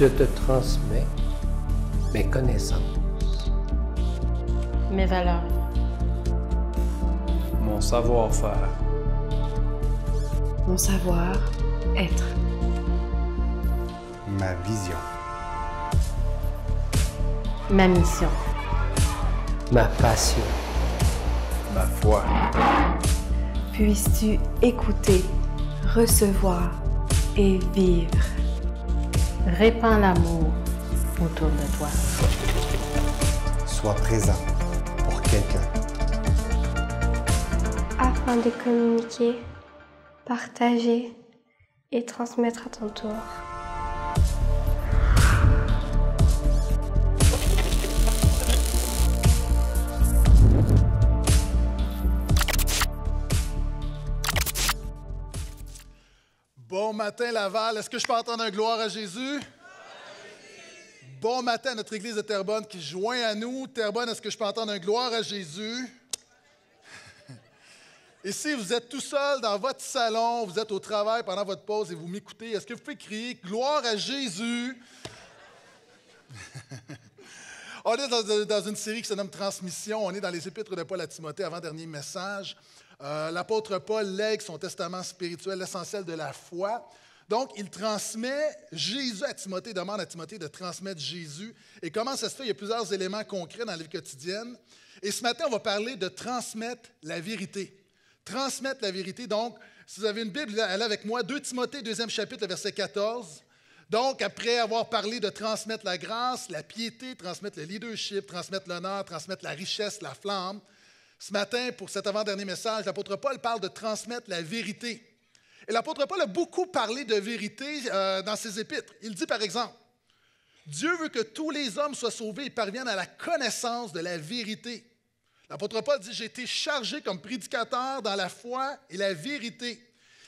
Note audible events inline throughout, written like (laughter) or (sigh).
Je te transmets mes connaissances. Mes valeurs. Mon savoir-faire. Mon savoir-être. Ma vision. Ma mission. Ma passion. Ma foi. Puisses-tu écouter, recevoir et vivre. Répands l'amour autour de toi. Sois présent pour quelqu'un. Afin de communiquer, partager et transmettre à ton tour. Bon matin, Laval. Est-ce que je peux entendre un gloire à Jésus? Bon matin à notre église de Terrebonne qui joint à nous. Terrebonne, est-ce que je peux entendre un gloire à Jésus? Et (laughs) si vous êtes tout seul dans votre salon, vous êtes au travail pendant votre pause et vous m'écoutez, est-ce que vous pouvez crier gloire à Jésus? (laughs) On est dans une série qui se nomme Transmission. On est dans les épîtres de Paul à Timothée, avant-dernier message. Euh, l'apôtre Paul lègue son testament spirituel, l'essentiel de la foi. Donc, il transmet Jésus à Timothée, demande à Timothée de transmettre Jésus. Et comment ça se fait? Il y a plusieurs éléments concrets dans la vie quotidienne. Et ce matin, on va parler de transmettre la vérité. Transmettre la vérité. Donc, si vous avez une Bible, elle est avec moi. 2 Timothée, deuxième chapitre, verset 14. Donc, après avoir parlé de transmettre la grâce, la piété, transmettre le leadership, transmettre l'honneur, transmettre la richesse, la flamme, ce matin, pour cet avant-dernier message, l'apôtre Paul parle de transmettre la vérité. Et l'apôtre Paul a beaucoup parlé de vérité euh, dans ses épîtres. Il dit par exemple, Dieu veut que tous les hommes soient sauvés et parviennent à la connaissance de la vérité. L'apôtre Paul dit, j'ai été chargé comme prédicateur dans la foi et la vérité.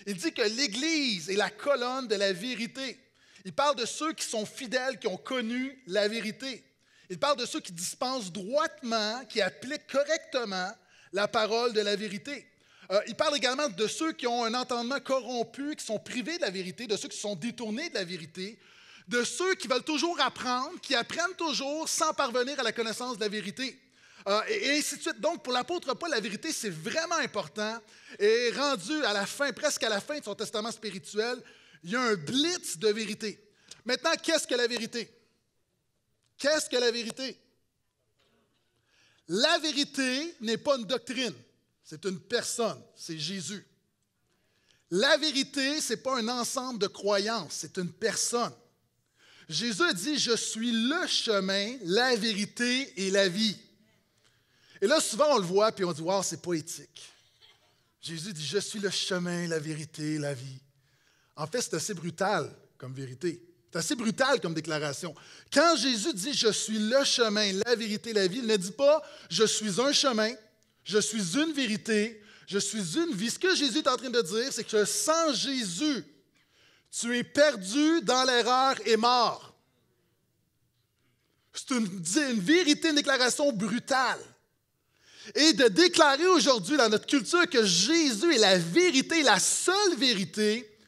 Il dit que l'Église est la colonne de la vérité. Il parle de ceux qui sont fidèles, qui ont connu la vérité. Il parle de ceux qui dispensent droitement, qui appliquent correctement la parole de la vérité. Euh, il parle également de ceux qui ont un entendement corrompu, qui sont privés de la vérité, de ceux qui sont détournés de la vérité, de ceux qui veulent toujours apprendre, qui apprennent toujours sans parvenir à la connaissance de la vérité. Euh, et, et, ainsi de suite. Donc, pour l'apôtre Paul, la vérité, c'est vraiment important. Et rendu à la fin, presque à la fin de son testament spirituel, il y a un blitz de vérité. Maintenant, qu'est-ce que la vérité? Qu'est-ce que la vérité? La vérité n'est pas une doctrine, c'est une personne, c'est Jésus. La vérité, ce n'est pas un ensemble de croyances, c'est une personne. Jésus dit, je suis le chemin, la vérité et la vie. Et là, souvent, on le voit, puis on dit, wow, c'est pas éthique. Jésus dit, je suis le chemin, la vérité, la vie. En fait, c'est assez brutal comme vérité. C'est assez brutal comme déclaration. Quand Jésus dit Je suis le chemin, la vérité, la vie, il ne dit pas Je suis un chemin, je suis une vérité, je suis une vie. Ce que Jésus est en train de dire, c'est que sans Jésus, tu es perdu dans l'erreur et mort. C'est une, vérité, une déclaration brutale. Et de déclarer aujourd'hui dans notre culture que Jésus est la vérité, la seule vérité,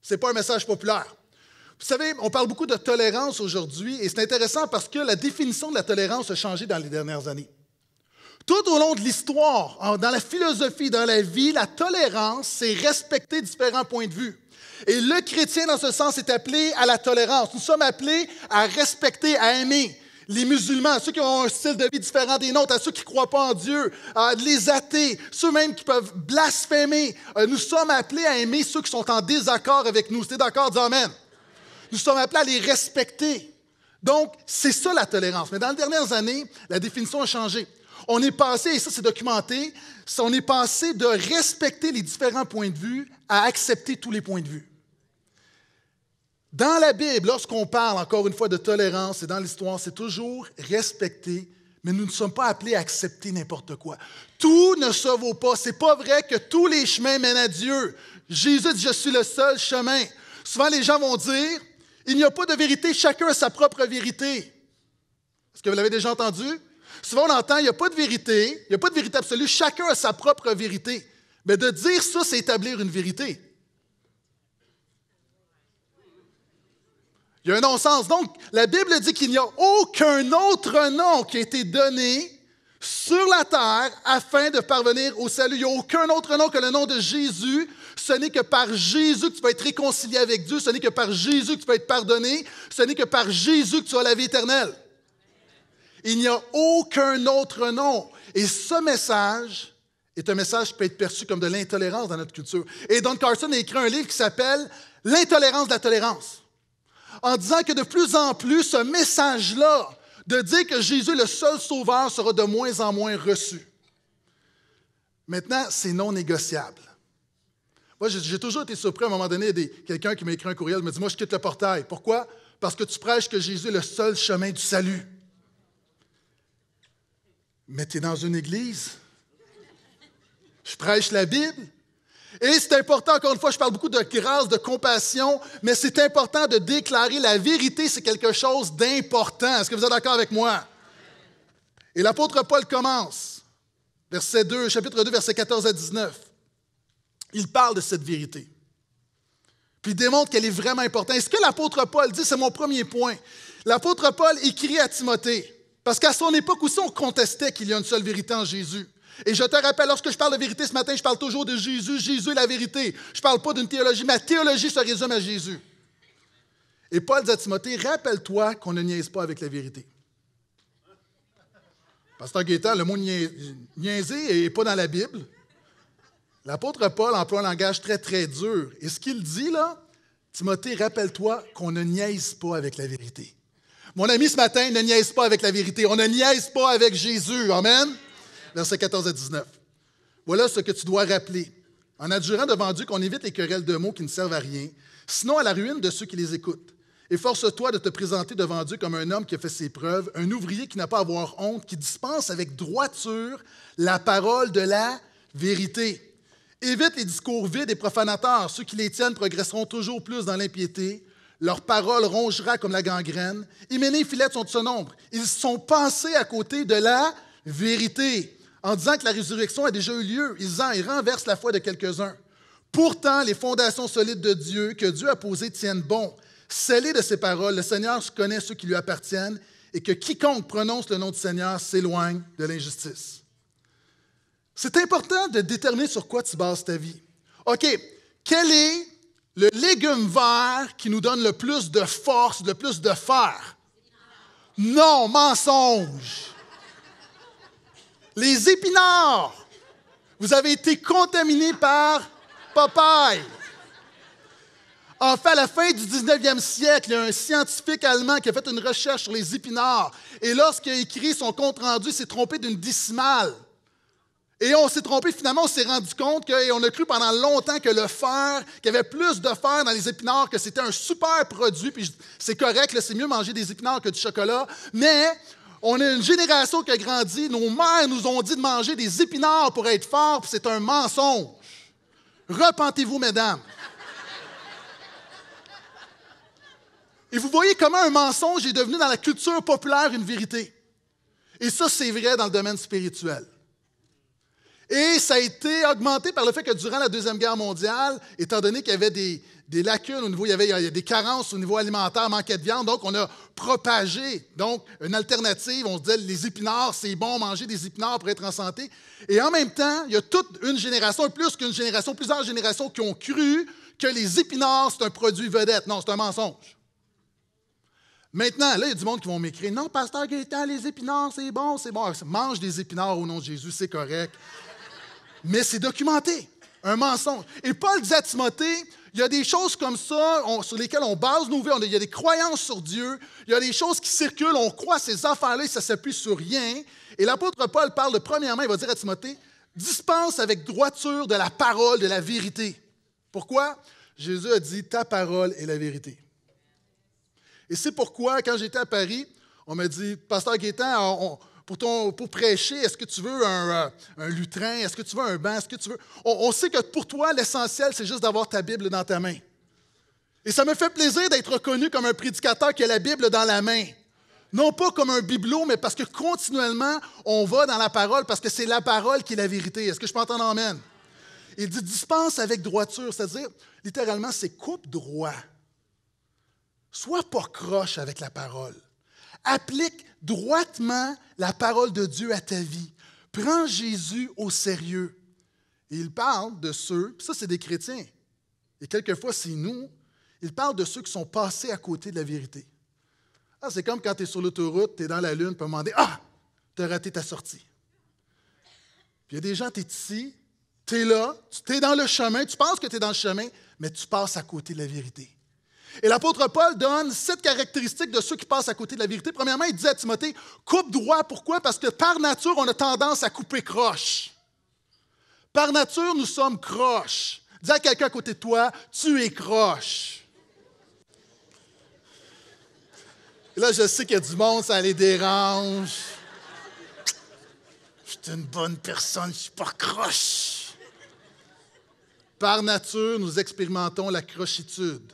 ce n'est pas un message populaire. Vous savez, on parle beaucoup de tolérance aujourd'hui et c'est intéressant parce que la définition de la tolérance a changé dans les dernières années. Tout au long de l'histoire, dans la philosophie, dans la vie, la tolérance, c'est respecter différents points de vue. Et le chrétien, dans ce sens, est appelé à la tolérance. Nous sommes appelés à respecter, à aimer les musulmans, ceux qui ont un style de vie différent des nôtres, à ceux qui ne croient pas en Dieu, à les athées, ceux même qui peuvent blasphémer. Euh, nous sommes appelés à aimer ceux qui sont en désaccord avec nous. C'est d'accord? Dis Amen. Nous sommes appelés à les respecter. Donc, c'est ça la tolérance. Mais dans les dernières années, la définition a changé. On est passé, et ça c'est documenté, on est passé de respecter les différents points de vue à accepter tous les points de vue. Dans la Bible, lorsqu'on parle encore une fois de tolérance et dans l'histoire, c'est toujours respecter, mais nous ne sommes pas appelés à accepter n'importe quoi. Tout ne se vaut pas. C'est pas vrai que tous les chemins mènent à Dieu. Jésus dit Je suis le seul chemin. Souvent, les gens vont dire il n'y a pas de vérité, chacun a sa propre vérité. Est-ce que vous l'avez déjà entendu? Souvent, on entend, il n'y a pas de vérité, il n'y a pas de vérité absolue, chacun a sa propre vérité. Mais de dire ça, c'est établir une vérité. Il y a un non-sens. Donc, la Bible dit qu'il n'y a aucun autre nom qui a été donné sur la terre afin de parvenir au salut. Il n'y a aucun autre nom que le nom de Jésus ce n'est que par Jésus que tu vas être réconcilié avec Dieu. Ce n'est que par Jésus que tu vas être pardonné. Ce n'est que par Jésus que tu as la vie éternelle. Il n'y a aucun autre nom. Et ce message est un message qui peut être perçu comme de l'intolérance dans notre culture. Et Don Carson a écrit un livre qui s'appelle L'intolérance de la tolérance, en disant que de plus en plus, ce message-là de dire que Jésus est le seul sauveur sera de moins en moins reçu. Maintenant, c'est non négociable. Moi, j'ai toujours été surpris à un moment donné, quelqu'un qui m'a écrit un courriel, me dit, moi, je quitte le portail. Pourquoi? Parce que tu prêches que Jésus est le seul chemin du salut. Mais tu es dans une église. Je prêche la Bible. Et c'est important, encore une fois, je parle beaucoup de grâce, de compassion, mais c'est important de déclarer la vérité, c'est quelque chose d'important. Est-ce que vous êtes d'accord avec moi? Et l'apôtre Paul commence, verset 2, chapitre 2, verset 14 à 19 il parle de cette vérité. Puis il démontre qu'elle est vraiment importante. ce que l'apôtre Paul dit, c'est mon premier point. L'apôtre Paul écrit à Timothée, parce qu'à son époque aussi, on contestait qu'il y a une seule vérité en Jésus. Et je te rappelle, lorsque je parle de vérité ce matin, je parle toujours de Jésus. Jésus est la vérité. Je ne parle pas d'une théologie. Ma théologie se résume à Jésus. Et Paul dit à Timothée, rappelle-toi qu'on ne niaise pas avec la vérité. Pasteur Gaétan, le mot niaiser n'est pas dans la Bible. L'apôtre Paul emploie un langage très, très dur. Et ce qu'il dit là, Timothée, rappelle-toi qu'on ne niaise pas avec la vérité. Mon ami, ce matin, ne niaise pas avec la vérité. On ne niaise pas avec Jésus. Amen. Versets 14 à 19. Voilà ce que tu dois rappeler, en adjurant devant Dieu qu'on évite les querelles de mots qui ne servent à rien, sinon à la ruine de ceux qui les écoutent. Efforce-toi de te présenter devant Dieu comme un homme qui a fait ses preuves, un ouvrier qui n'a pas à avoir honte, qui dispense avec droiture la parole de la vérité. Évite les discours vides et profanateurs. Ceux qui les tiennent progresseront toujours plus dans l'impiété. Leur parole rongera comme la gangrène. Hyménée et filettes sont de ce nombre. Ils sont passés à côté de la vérité en disant que la résurrection a déjà eu lieu. Ils en renversent la foi de quelques-uns. Pourtant, les fondations solides de Dieu que Dieu a posées tiennent bon. Scellé de ses paroles, le Seigneur connaît ceux qui lui appartiennent et que quiconque prononce le nom du Seigneur s'éloigne de l'injustice. C'est important de déterminer sur quoi tu bases ta vie. OK, quel est le légume vert qui nous donne le plus de force, le plus de fer? Non, mensonge. Les épinards. Vous avez été contaminés par Popeye. fait, à la fin du 19e siècle, il y a un scientifique allemand qui a fait une recherche sur les épinards. Et lorsqu'il a écrit son compte-rendu, il s'est trompé d'une décimale. Et on s'est trompé, finalement, on s'est rendu compte qu'on on a cru pendant longtemps que le fer, qu'il y avait plus de fer dans les épinards, que c'était un super produit, puis c'est correct, c'est mieux manger des épinards que du chocolat. Mais on est une génération qui a grandi, nos mères nous ont dit de manger des épinards pour être forts, puis c'est un mensonge. Repentez-vous, mesdames. Et vous voyez comment un mensonge est devenu dans la culture populaire une vérité. Et ça, c'est vrai dans le domaine spirituel. Et ça a été augmenté par le fait que durant la Deuxième Guerre mondiale, étant donné qu'il y avait des, lacunes au niveau, il y, avait, des carences au niveau alimentaire, manquait de viande, donc on a propagé donc une alternative. On se disait les épinards, c'est bon, manger des épinards pour être en santé. Et en même temps, il y a toute une génération, plus qu'une génération, plusieurs générations qui ont cru que les épinards, c'est un produit vedette. Non, c'est un mensonge. Maintenant, là, il y a du monde qui vont m'écrire Non, pasteur Gaétan, les épinards, c'est bon, c'est bon. Ah, mange des épinards au nom de Jésus, c'est correct mais c'est documenté. Un mensonge. Et Paul dit à Timothée, il y a des choses comme ça sur lesquelles on base nos vies. On, il y a des croyances sur Dieu. Il y a des choses qui circulent. On croit ces affaires-là et ça s'appuie sur rien. Et l'apôtre Paul parle de, premièrement, il va dire à Timothée, dispense avec droiture de la parole, de la vérité. Pourquoi? Jésus a dit, ta parole est la vérité. Et c'est pourquoi, quand j'étais à Paris, on m'a dit, Pasteur Guétan, on, pour, prêcher? Est-ce que tu veux euh, un, lutrin? Est-ce que tu veux un banc? Est-ce que tu veux... On, sait que pour toi, l'essentiel, c'est juste d'avoir ta Bible dans ta main. Et ça me fait plaisir d'être reconnu comme un prédicateur qui a la Bible dans la main. Non pas comme un bibelot, mais parce que continuellement, on va dans la parole, parce que c'est la parole qui est la vérité. Est-ce que je peux entendre Amen? Il dit dispense avec droiture, c'est-à-dire, littéralement, c'est coupe droit. Sois pas croche avec la parole. Applique droitement la parole de Dieu à ta vie. Prends Jésus au sérieux. Et il parle de ceux, ça c'est des chrétiens, et quelquefois c'est nous, il parle de ceux qui sont passés à côté de la vérité. Ah, c'est comme quand tu es sur l'autoroute, tu es dans la lune, tu demander Ah, tu as raté ta sortie. il y a des gens, tu es ici, tu es là, tu es dans le chemin, tu penses que tu es dans le chemin, mais tu passes à côté de la vérité. Et l'apôtre Paul donne sept caractéristiques de ceux qui passent à côté de la vérité. Premièrement, il dit à Timothée, coupe droit. Pourquoi? Parce que par nature, on a tendance à couper croche. Par nature, nous sommes croches. Dis à quelqu'un à côté de toi, tu es croche. Et là, je sais qu'il y a du monde, ça les dérange. Je suis une bonne personne, je suis pas croche. Par nature, nous expérimentons la crochitude.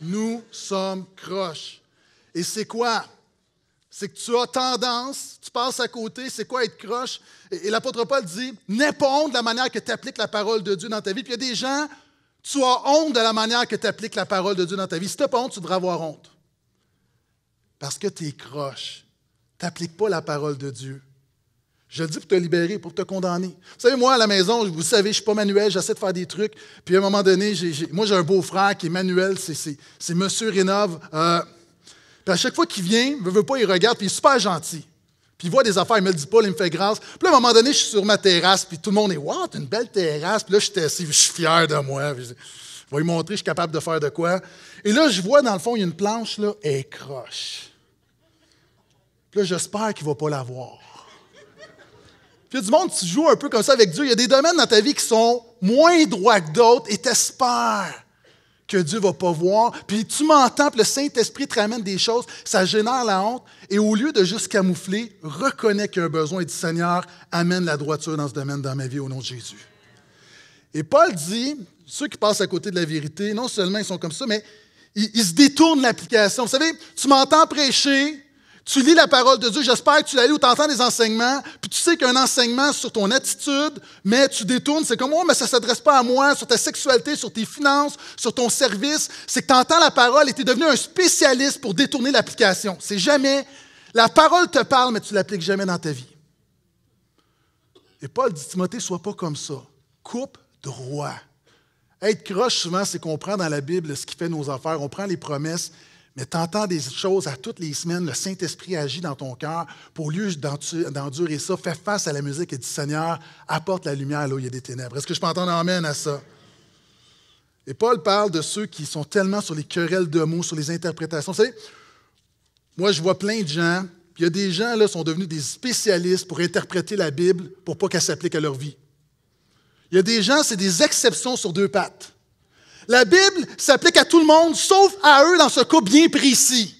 Nous sommes croches. Et c'est quoi? C'est que tu as tendance, tu passes à côté, c'est quoi être croche? Et, l'apôtre Paul dit, n'aie pas honte de la manière que tu appliques la parole de Dieu dans ta vie. Puis il y a des gens, tu as honte de la manière que tu appliques la parole de Dieu dans ta vie. Si tu n'as pas honte, tu devrais avoir honte. Parce que tu es croche. Tu n'appliques pas la parole de Dieu. Je le dis pour te libérer, pour te condamner. Vous savez, moi, à la maison, vous savez, je ne suis pas manuel, j'essaie de faire des trucs. Puis à un moment donné, moi, j'ai un beau-frère qui est manuel, c'est Monsieur Rénove. Euh, puis à chaque fois qu'il vient, il ne veut pas, il regarde, puis il est super gentil. Puis il voit des affaires, il ne me le dit pas, il me fait grâce. Puis à un moment donné, je suis sur ma terrasse, puis tout le monde est Wow, t'as une belle terrasse. Puis là, je suis assis, je suis fier de moi. je, vais lui montrer, je suis capable de faire de quoi. Et là, je vois, dans le fond, il y a une planche, là, elle croche. Puis là, j'espère qu'il ne va pas la voir il y a du monde qui joue un peu comme ça avec Dieu. Il y a des domaines dans ta vie qui sont moins droits que d'autres et t'espères que Dieu va pas voir. Puis tu m'entends, puis le Saint-Esprit te ramène des choses, ça génère la honte. Et au lieu de juste camoufler, reconnais qu'il y a un besoin et dis Seigneur, amène la droiture dans ce domaine dans ma vie au nom de Jésus. Et Paul dit ceux qui passent à côté de la vérité, non seulement ils sont comme ça, mais ils, se détournent l'application. Vous savez, tu m'entends prêcher, tu lis la parole de Dieu, j'espère que tu l'as lu ou tu entends des enseignements, puis tu sais qu'un enseignement sur ton attitude, mais tu détournes, c'est comme, oh, mais ça ne s'adresse pas à moi, sur ta sexualité, sur tes finances, sur ton service. C'est que tu entends la parole et tu es devenu un spécialiste pour détourner l'application. C'est jamais, la parole te parle, mais tu ne l'appliques jamais dans ta vie. Et Paul dit, Timothée, sois pas comme ça. Coupe droit. Être croche, souvent, c'est qu'on prend dans la Bible ce qui fait nos affaires, on prend les promesses mais tu entends des choses à toutes les semaines, le Saint-Esprit agit dans ton cœur. Pour lui d'endurer ça, fais face à la musique et dis Seigneur, apporte la lumière là où il y a des ténèbres. Est-ce que je peux entendre Amen à ça? Et Paul parle de ceux qui sont tellement sur les querelles de mots, sur les interprétations. Vous savez, moi, je vois plein de gens, il y a des gens qui sont devenus des spécialistes pour interpréter la Bible pour pas qu'elle s'applique à leur vie. Il y a des gens, c'est des exceptions sur deux pattes. La Bible s'applique à tout le monde, sauf à eux dans ce cas bien précis.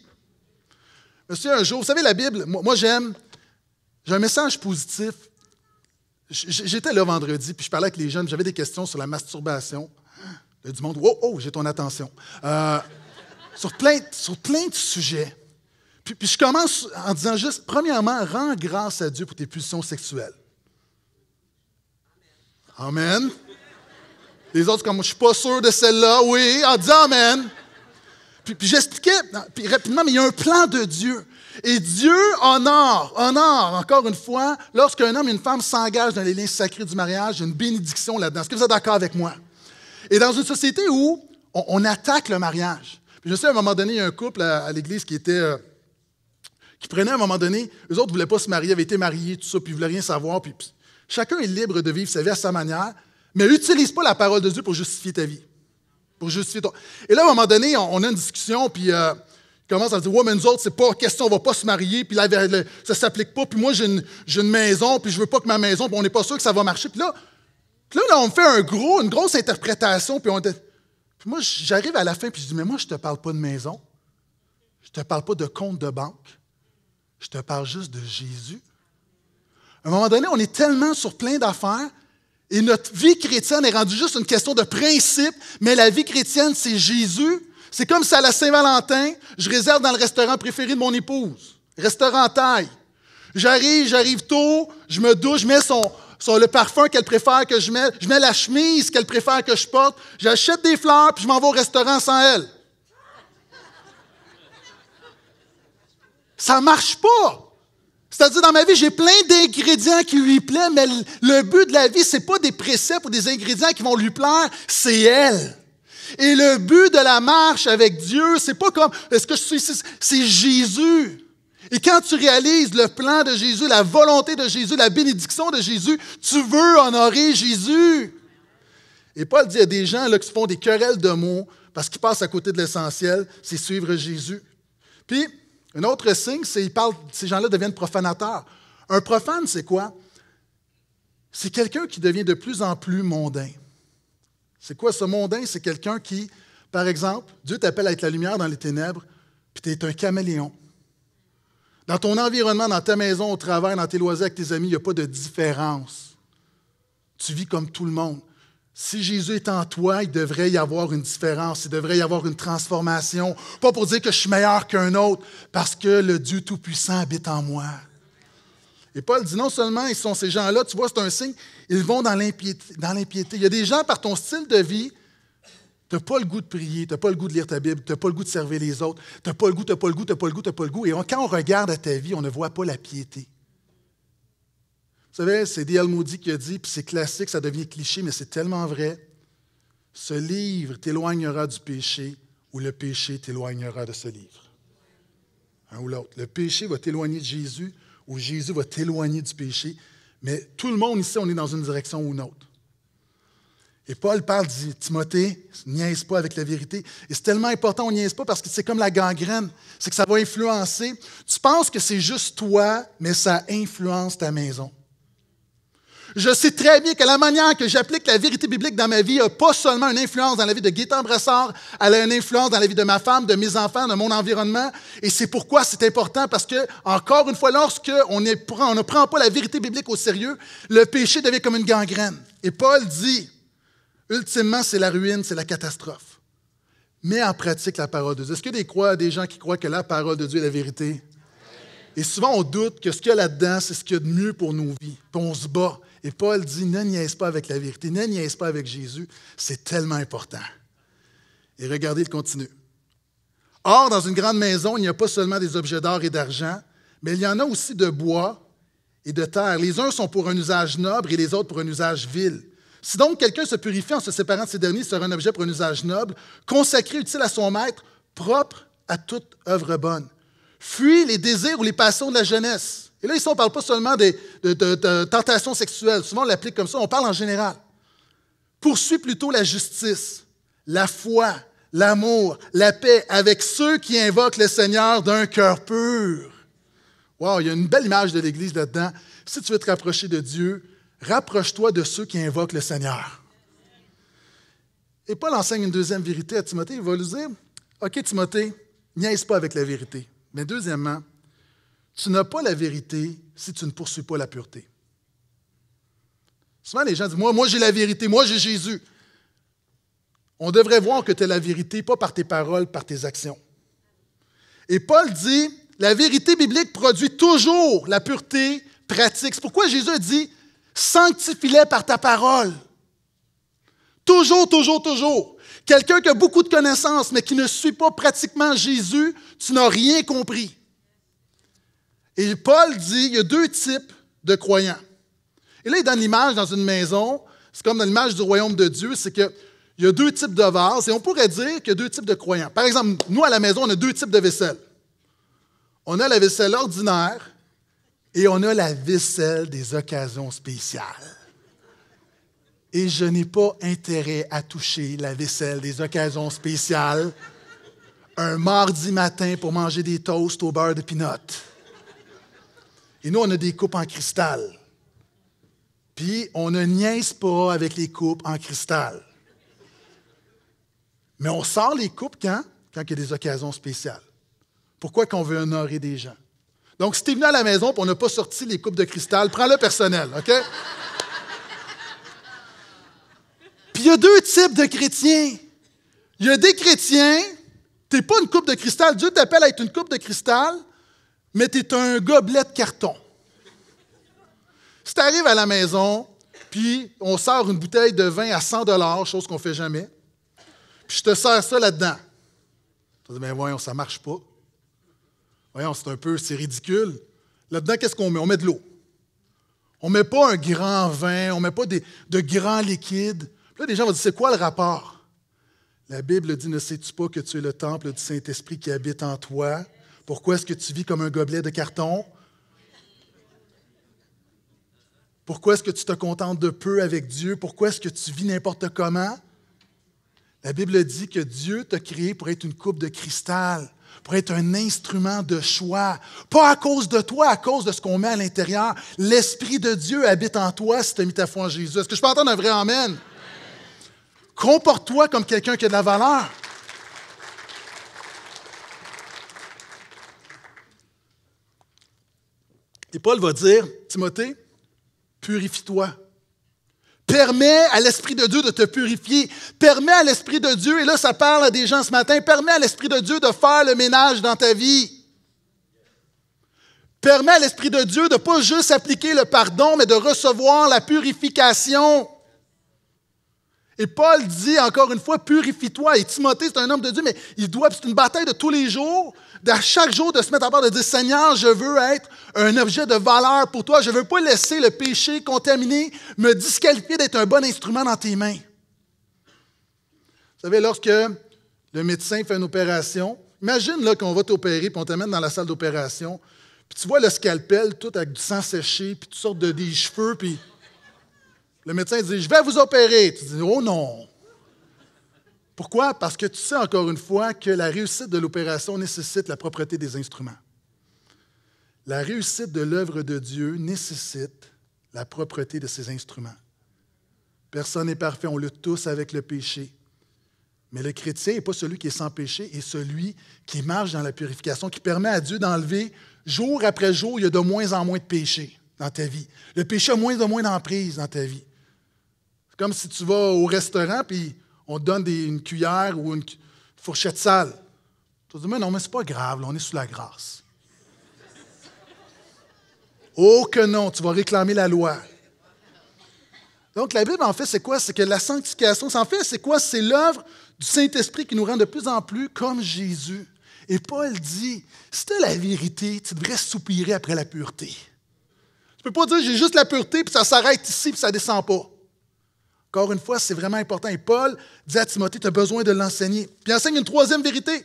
Monsieur, un jour, vous savez, la Bible, moi, j'aime, j'ai un message positif. J'étais là vendredi, puis je parlais avec les jeunes, j'avais des questions sur la masturbation. a du monde, oh, oh, j'ai ton attention. Euh, sur, plein, sur plein de sujets. Puis, puis, je commence en disant juste, premièrement, rends grâce à Dieu pour tes pulsions sexuelles. Amen. Les autres, comme, je suis pas sûr de celle-là. Oui, en disant Amen. Puis, j'expliquais, puis rapidement, mais il y a un plan de Dieu. Et Dieu honore, honore, encore une fois, lorsqu'un homme et une femme s'engagent dans les liens sacrés du mariage, il y a une bénédiction là-dedans. Est-ce que vous êtes d'accord avec moi? Et dans une société où on, attaque le mariage, je sais, à un moment donné, il y a un couple à, l'église qui était. Euh, qui prenait à un moment donné, eux autres ne voulaient pas se marier, avaient été mariés, tout ça, puis ils ne voulaient rien savoir. Puis, puis, chacun est libre de vivre sa vie à sa manière. Mais n'utilise pas la parole de Dieu pour justifier ta vie. Pour justifier Et là, à un moment donné, on, a une discussion, puis euh, commence à dire Ouais, mais nous autres, c'est pas question, on va pas se marier, puis là, ça s'applique pas, puis moi, j'ai une, maison, puis je veux pas que ma maison, on n'est pas sûr que ça va marcher. Puis là, là, on me fait un gros, une grosse interprétation, puis on Puis moi, j'arrive à la fin, puis je dis Mais moi, je te parle pas de maison. Je te parle pas de compte de banque. Je te parle juste de Jésus. À un moment donné, on est tellement sur plein d'affaires et notre vie chrétienne est rendue juste une question de principe, mais la vie chrétienne, c'est Jésus. C'est comme si à la Saint-Valentin, je réserve dans le restaurant préféré de mon épouse, restaurant taille. J'arrive, j'arrive tôt, je me douche, je mets son, son le parfum qu'elle préfère que je mette, je mets la chemise qu'elle préfère que je porte, j'achète des fleurs, puis je m'en vais au restaurant sans elle. Ça marche pas. C'est-à-dire, dans ma vie, j'ai plein d'ingrédients qui lui plaisent, mais le but de la vie, c'est pas des préceptes ou des ingrédients qui vont lui plaire, c'est elle. Et le but de la marche avec Dieu, c'est pas comme, est-ce que je suis ici? C'est Jésus. Et quand tu réalises le plan de Jésus, la volonté de Jésus, la bénédiction de Jésus, tu veux honorer Jésus. Et Paul dit, à des gens là, qui font des querelles de mots parce qu'ils passent à côté de l'essentiel, c'est suivre Jésus. Puis, un autre signe, c'est parlent, ces gens-là deviennent profanateurs. Un profane, c'est quoi? C'est quelqu'un qui devient de plus en plus mondain. C'est quoi ce mondain? C'est quelqu'un qui, par exemple, Dieu t'appelle à être la lumière dans les ténèbres, puis tu es un caméléon. Dans ton environnement, dans ta maison, au travail, dans tes loisirs, avec tes amis, il n'y a pas de différence. Tu vis comme tout le monde. Si Jésus est en toi, il devrait y avoir une différence, il devrait y avoir une transformation. Pas pour dire que je suis meilleur qu'un autre, parce que le Dieu Tout-Puissant habite en moi. Et Paul dit non seulement ils sont ces gens-là, tu vois, c'est un signe, ils vont dans l'impiété. Il y a des gens, par ton style de vie, tu n'as pas le goût de prier, tu n'as pas le goût de lire ta Bible, tu n'as pas le goût de servir les autres, tu n'as pas le goût, tu n'as pas le goût, tu n'as pas le goût, tu n'as pas le goût. Et quand on regarde à ta vie, on ne voit pas la piété savez, c'est D.L. Moody qui a dit, puis c'est classique, ça devient cliché, mais c'est tellement vrai. Ce livre t'éloignera du péché ou le péché t'éloignera de ce livre. Un ou l'autre. Le péché va t'éloigner de Jésus ou Jésus va t'éloigner du péché. Mais tout le monde ici, on est dans une direction ou une autre. Et Paul parle, dit Timothée, niaise pas avec la vérité. Et c'est tellement important, on niaise pas parce que c'est comme la gangrène. C'est que ça va influencer. Tu penses que c'est juste toi, mais ça influence ta maison. Je sais très bien que la manière que j'applique la vérité biblique dans ma vie n'a pas seulement une influence dans la vie de Gaétan Brassard, elle a une influence dans la vie de ma femme, de mes enfants, de mon environnement. Et c'est pourquoi c'est important parce que, encore une fois, lorsqu'on on ne prend pas la vérité biblique au sérieux, le péché devient comme une gangrène. Et Paul dit, ultimement, c'est la ruine, c'est la catastrophe. Mais en pratique la parole de Dieu. Est-ce qu'il y a des, des gens qui croient que la parole de Dieu est la vérité? Et souvent, on doute que ce qu'il y a là-dedans, c'est ce qu'il y a de mieux pour nos vies. Puis on se bat. Et Paul dit, ne niaise pas avec la vérité, ne niaise pas avec Jésus, c'est tellement important. Et regardez, il continue. Or, dans une grande maison, il n'y a pas seulement des objets d'or et d'argent, mais il y en a aussi de bois et de terre. Les uns sont pour un usage noble et les autres pour un usage vil. Si donc quelqu'un se purifie en se séparant de ces derniers, sera un objet pour un usage noble, consacré, utile à son maître, propre à toute œuvre bonne. Fuis les désirs ou les passions de la jeunesse. Et là, ici, on ne parle pas seulement de, tentations sexuelles. Souvent, on l'applique comme ça. On parle en général. Poursuis plutôt la justice, la foi, l'amour, la paix avec ceux qui invoquent le Seigneur d'un cœur pur. Waouh, il y a une belle image de l'Église là-dedans. Si tu veux te rapprocher de Dieu, rapproche-toi de ceux qui invoquent le Seigneur. Et Paul enseigne une deuxième vérité à Timothée. Il va lui dire OK, Timothée, niaise pas avec la vérité. Mais deuxièmement, tu n'as pas la vérité si tu ne poursuis pas la pureté. Souvent, les gens disent Moi, moi j'ai la vérité, moi, j'ai Jésus. On devrait voir que tu as la vérité, pas par tes paroles, par tes actions. Et Paul dit La vérité biblique produit toujours la pureté pratique. C'est pourquoi Jésus dit Sanctifie-les par ta parole. Toujours, toujours, toujours. Quelqu'un qui a beaucoup de connaissances, mais qui ne suit pas pratiquement Jésus, tu n'as rien compris. Et Paul dit, il y a deux types de croyants. Et là, il donne l'image dans une maison, c'est comme dans l'image du royaume de Dieu, c'est qu'il y a deux types de vases, et on pourrait dire qu'il y a deux types de croyants. Par exemple, nous, à la maison, on a deux types de vaisselle. On a la vaisselle ordinaire et on a la vaisselle des occasions spéciales et je n'ai pas intérêt à toucher la vaisselle des occasions spéciales un mardi matin pour manger des toasts au beurre de pinotte. Et nous, on a des coupes en cristal. Puis, on ne niaise pas avec les coupes en cristal. Mais on sort les coupes quand? Quand il y a des occasions spéciales. Pourquoi qu'on veut honorer des gens? Donc, si tu es venu à la maison et on n'a pas sorti les coupes de cristal, prends-le personnel, OK? il y a deux types de chrétiens. Il y a des chrétiens, tu n'es pas une coupe de cristal. Dieu t'appelle à être une coupe de cristal, mais tu es un gobelet de carton. Si tu arrives à la maison, puis on sort une bouteille de vin à 100 chose qu'on ne fait jamais, puis je te sers ça là-dedans. Tu dis, mais ben voyons, ça ne marche pas. Voyons, c'est un peu, c'est ridicule. Là-dedans, qu'est-ce qu'on met? On met de l'eau. On ne met pas un grand vin, on ne met pas de grands liquides. Là, des gens vont dire, c'est quoi le rapport? La Bible dit, ne sais-tu pas que tu es le temple du Saint-Esprit qui habite en toi? Pourquoi est-ce que tu vis comme un gobelet de carton? Pourquoi est-ce que tu te contentes de peu avec Dieu? Pourquoi est-ce que tu vis n'importe comment? La Bible dit que Dieu t'a créé pour être une coupe de cristal, pour être un instrument de choix. Pas à cause de toi, à cause de ce qu'on met à l'intérieur. L'Esprit de Dieu habite en toi si tu as mis ta foi en Jésus. Est-ce que je peux entendre un vrai Amen? Comporte-toi comme quelqu'un qui a de la valeur. Et Paul va dire, Timothée, purifie-toi. Permets à l'Esprit de Dieu de te purifier. Permets à l'Esprit de Dieu, et là ça parle à des gens ce matin, permets à l'Esprit de Dieu de faire le ménage dans ta vie. Permets à l'Esprit de Dieu de ne pas juste appliquer le pardon, mais de recevoir la purification. Et Paul dit encore une fois, purifie-toi. Et Timothée, c'est un homme de Dieu, mais il doit, c'est une bataille de tous les jours, de, chaque jour de se mettre à part, de dire, Seigneur, je veux être un objet de valeur pour toi. Je ne veux pas laisser le péché contaminé me disqualifier d'être un bon instrument dans tes mains. Vous savez, lorsque le médecin fait une opération, imagine là qu'on va t'opérer, puis on t'amène dans la salle d'opération, puis tu vois le scalpel tout avec du sang séché, puis toutes sortes de des cheveux, puis le médecin dit Je vais vous opérer. Tu dis Oh non. Pourquoi? Parce que tu sais encore une fois que la réussite de l'opération nécessite la propreté des instruments. La réussite de l'œuvre de Dieu nécessite la propreté de ses instruments. Personne n'est parfait, on le tous avec le péché. Mais le chrétien n'est pas celui qui est sans péché, et celui qui marche dans la purification, qui permet à Dieu d'enlever jour après jour, il y a de moins en moins de péché dans ta vie. Le péché a moins en moins d'emprise dans ta vie comme si tu vas au restaurant puis on te donne une cuillère ou une fourchette sale. Tu te dis, mais non, mais c'est pas grave, là, on est sous la grâce. oh que non, tu vas réclamer la loi. Donc la Bible, en fait, c'est quoi? C'est que la sanctification, en fait, c'est quoi? C'est l'œuvre du Saint-Esprit qui nous rend de plus en plus comme Jésus. Et Paul dit, si tu la vérité, tu devrais soupirer après la pureté. Tu ne peux pas dire, j'ai juste la pureté, puis ça s'arrête ici, puis ça ne descend pas. Encore une fois, c'est vraiment important. Et Paul dit à Timothée, tu as besoin de l'enseigner. Puis enseigne une troisième vérité.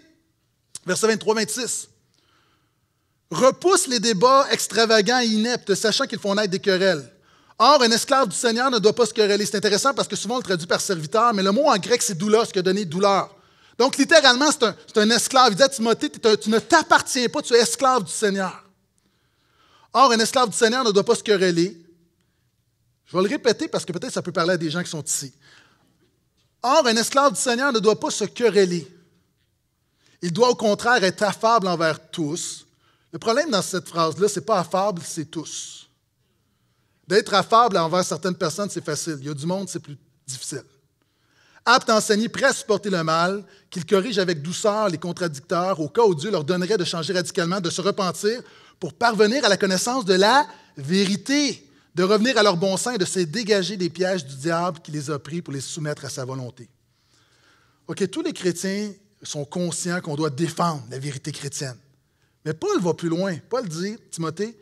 Verset 23-26. Repousse les débats extravagants et ineptes, sachant qu'ils font naître des querelles. Or, un esclave du Seigneur ne doit pas se quereller. C'est intéressant parce que souvent on le traduit par serviteur, mais le mot en grec, c'est douleur, ce qui a donné douleur. Donc, littéralement, c'est un, esclave. Il dit à Timothée, tu ne t'appartiens pas, tu es esclave du Seigneur. Or, un esclave du Seigneur ne doit pas se quereller, je vais le répéter parce que peut-être ça peut parler à des gens qui sont ici. Or, un esclave du Seigneur ne doit pas se quereller. Il doit au contraire être affable envers tous. Le problème dans cette phrase-là, n'est pas affable, c'est tous. D'être affable envers certaines personnes, c'est facile. Il y a du monde, c'est plus difficile. Apte à enseigner, prêt à supporter le mal, qu'il corrige avec douceur les contradicteurs au cas où Dieu leur donnerait de changer radicalement, de se repentir pour parvenir à la connaissance de la vérité de revenir à leur bon sens et de se dégager des pièges du diable qui les a pris pour les soumettre à sa volonté. OK, tous les chrétiens sont conscients qu'on doit défendre la vérité chrétienne. Mais Paul va plus loin. Paul dit, Timothée,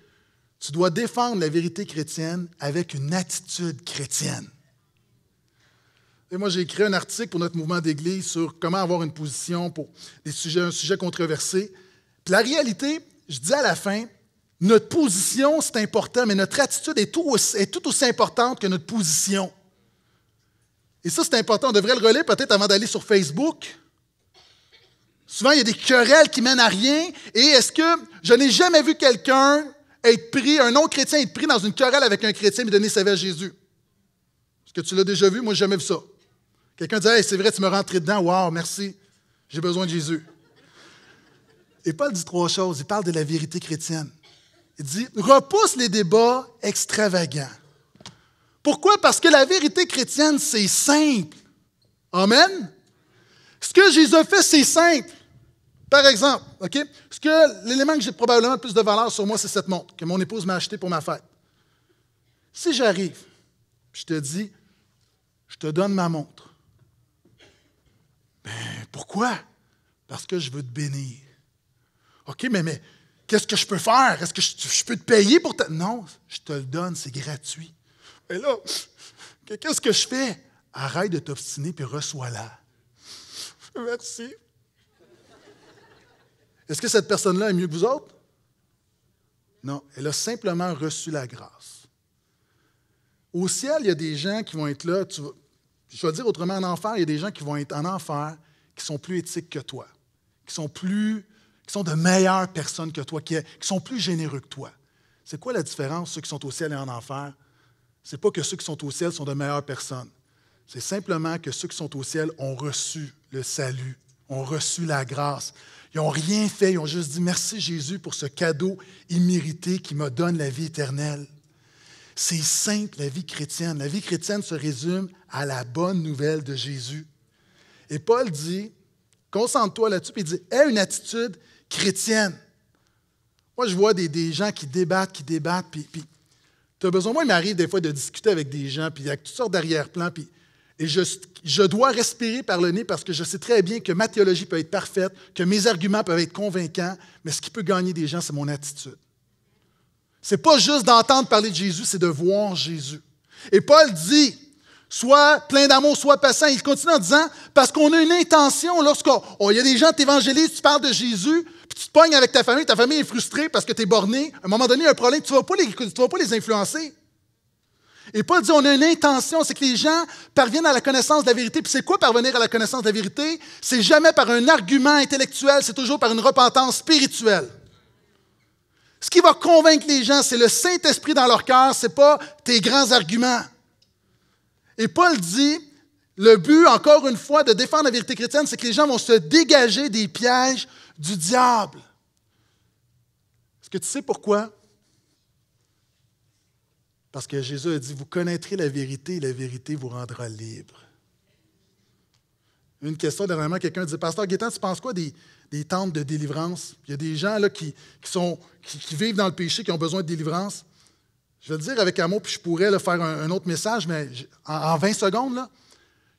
tu dois défendre la vérité chrétienne avec une attitude chrétienne. Et moi, j'ai écrit un article pour notre mouvement d'église sur comment avoir une position pour des sujets, un sujet controversé. Puis la réalité, je dis à la fin, notre position, c'est important, mais notre attitude est tout, aussi, importante que notre position. Et ça, c'est important. On devrait le relayer peut-être avant d'aller sur Facebook. Souvent, il y a des querelles qui mènent à rien. Et est-ce que je n'ai jamais vu quelqu'un être pris, un non-chrétien être pris dans une querelle avec un chrétien et donner sa vie à Jésus? Est-ce que tu l'as déjà vu? Moi, n'ai jamais vu ça. Quelqu'un dit c'est vrai, tu me rentres dedans. Waouh, merci. J'ai besoin de Jésus. Et Paul dit trois choses. Il parle de la vérité chrétienne. Il dit, repousse les débats extravagants. Pourquoi? Parce que la vérité chrétienne, c'est simple. Amen? Ce que Jésus a fait, c'est simple. Par exemple, OK? que l'élément que j'ai probablement le plus de valeur sur moi, c'est cette montre que mon épouse m'a achetée pour ma fête. Si j'arrive, je te dis, je te donne ma montre. Ben, pourquoi? Parce que je veux te bénir. OK, mais, mais Qu'est-ce que je peux faire? Est-ce que je, peux te payer pour te. Non, je te le donne, c'est gratuit. Mais là, qu'est-ce que je fais? Arrête de t'obstiner puis reçois-la. Merci. Est-ce que cette personne-là est mieux que vous autres? Non, elle a simplement reçu la grâce. Au ciel, il y a des gens qui vont être là. Tu vas, je vais dire autrement, en enfer, il y a des gens qui vont être en enfer qui sont plus éthiques que toi, qui sont plus qui sont de meilleures personnes que toi, qui, sont plus généreux que toi. C'est quoi la différence, ceux qui sont au ciel et en enfer? C'est pas que ceux qui sont au ciel sont de meilleures personnes. C'est simplement que ceux qui sont au ciel ont reçu le salut, ont reçu la grâce. Ils n'ont rien fait, ils ont juste dit merci Jésus pour ce cadeau immérité qui me donne la vie éternelle. C'est simple la vie chrétienne. La vie chrétienne se résume à la bonne nouvelle de Jésus. Et Paul dit, concentre-toi là-dessus, il dit, aie une attitude chrétienne. Moi, je vois des, gens qui débattent, qui débattent, puis, tu as besoin. Moi, il m'arrive des fois de discuter avec des gens, puis a toutes sortes d'arrière-plans, puis et je, dois respirer par le nez parce que je sais très bien que ma théologie peut être parfaite, que mes arguments peuvent être convaincants, mais ce qui peut gagner des gens, c'est mon attitude. C'est pas juste d'entendre parler de Jésus, c'est de voir Jésus. Et Paul dit soit plein d'amour, soit patient. Il continue en disant, parce qu'on a une intention, lorsqu'il y a des gens, t'évangélisent, tu parles de Jésus, puis tu te pognes avec ta famille, ta famille est frustrée parce que tu es borné. À un moment donné, il y a un problème, tu ne vas, pas les, tu vas pas les influencer. Et dit, on a une intention, c'est que les gens parviennent à la connaissance de la vérité. Puis c'est quoi parvenir à la connaissance de la vérité? C'est jamais par un argument intellectuel, c'est toujours par une repentance spirituelle. Ce qui va convaincre les gens, c'est le Saint-Esprit dans leur cœur, ce n'est pas tes grands arguments. Et Paul dit, le but, encore une fois, de défendre la vérité chrétienne, c'est que les gens vont se dégager des pièges du diable. Est-ce que tu sais pourquoi? Parce que Jésus a dit, vous connaîtrez la vérité et la vérité vous rendra libre. Une question, dernièrement, quelqu'un dit, Pasteur Guétan, tu penses quoi des, des, tentes de délivrance? Il y a des gens là, qui vivent dans le péché, qui ont besoin de délivrance. Je vais le dire avec un mot, puis je pourrais le faire un, autre message, mais en, 20 secondes, là,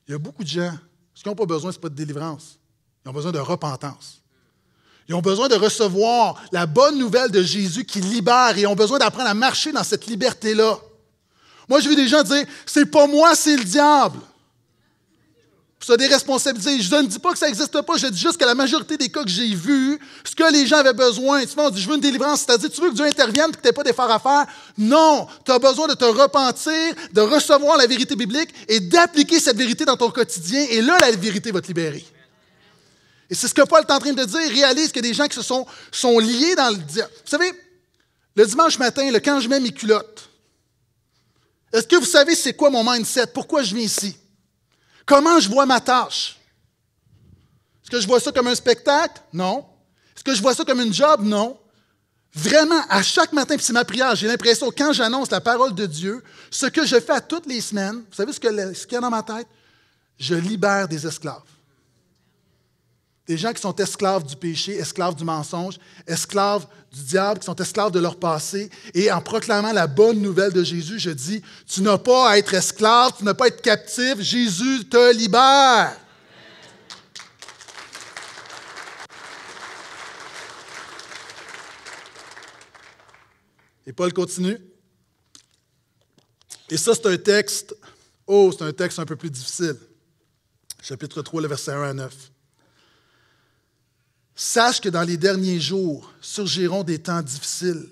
il y a beaucoup de gens. Ce qu'ils n'ont pas besoin, ce n'est pas de délivrance. Ils ont besoin de repentance. Ils ont besoin de recevoir la bonne nouvelle de Jésus qui libère et ils ont besoin d'apprendre à marcher dans cette liberté-là. Moi, je vu des gens dire, c'est pas moi, c'est le diable des responsabilités. Je ne dis pas que ça n'existe pas, je dis juste que la majorité des cas que j'ai vus, ce que les gens avaient besoin, tu vois, on dit, je veux une délivrance, c'est-à-dire, tu veux que Dieu intervienne et que tu n'aies pas d'effort à faire. Non, tu as besoin de te repentir, de recevoir la vérité biblique et d'appliquer cette vérité dans ton quotidien, et là, la vérité va te libérer. Et c'est ce que Paul est en train de dire, réalise que des gens qui se sont, sont liés dans le diable. Vous savez, le dimanche matin, le quand je mets mes culottes, est-ce que vous savez c'est quoi mon mindset? Pourquoi je viens ici? Comment je vois ma tâche? Est-ce que je vois ça comme un spectacle? Non. Est-ce que je vois ça comme une job? Non. Vraiment, à chaque matin, puis c'est ma prière, j'ai l'impression, quand j'annonce la parole de Dieu, ce que je fais à toutes les semaines, vous savez ce qu'il y a dans ma tête? Je libère des esclaves des gens qui sont esclaves du péché, esclaves du mensonge, esclaves du diable, qui sont esclaves de leur passé. Et en proclamant la bonne nouvelle de Jésus, je dis, tu n'as pas à être esclave, tu n'as pas à être captif, Jésus te libère. Et Paul continue. Et ça, c'est un texte, oh, c'est un texte un peu plus difficile. Chapitre 3, le verset 1 à 9. Sache que dans les derniers jours surgiront des temps difficiles,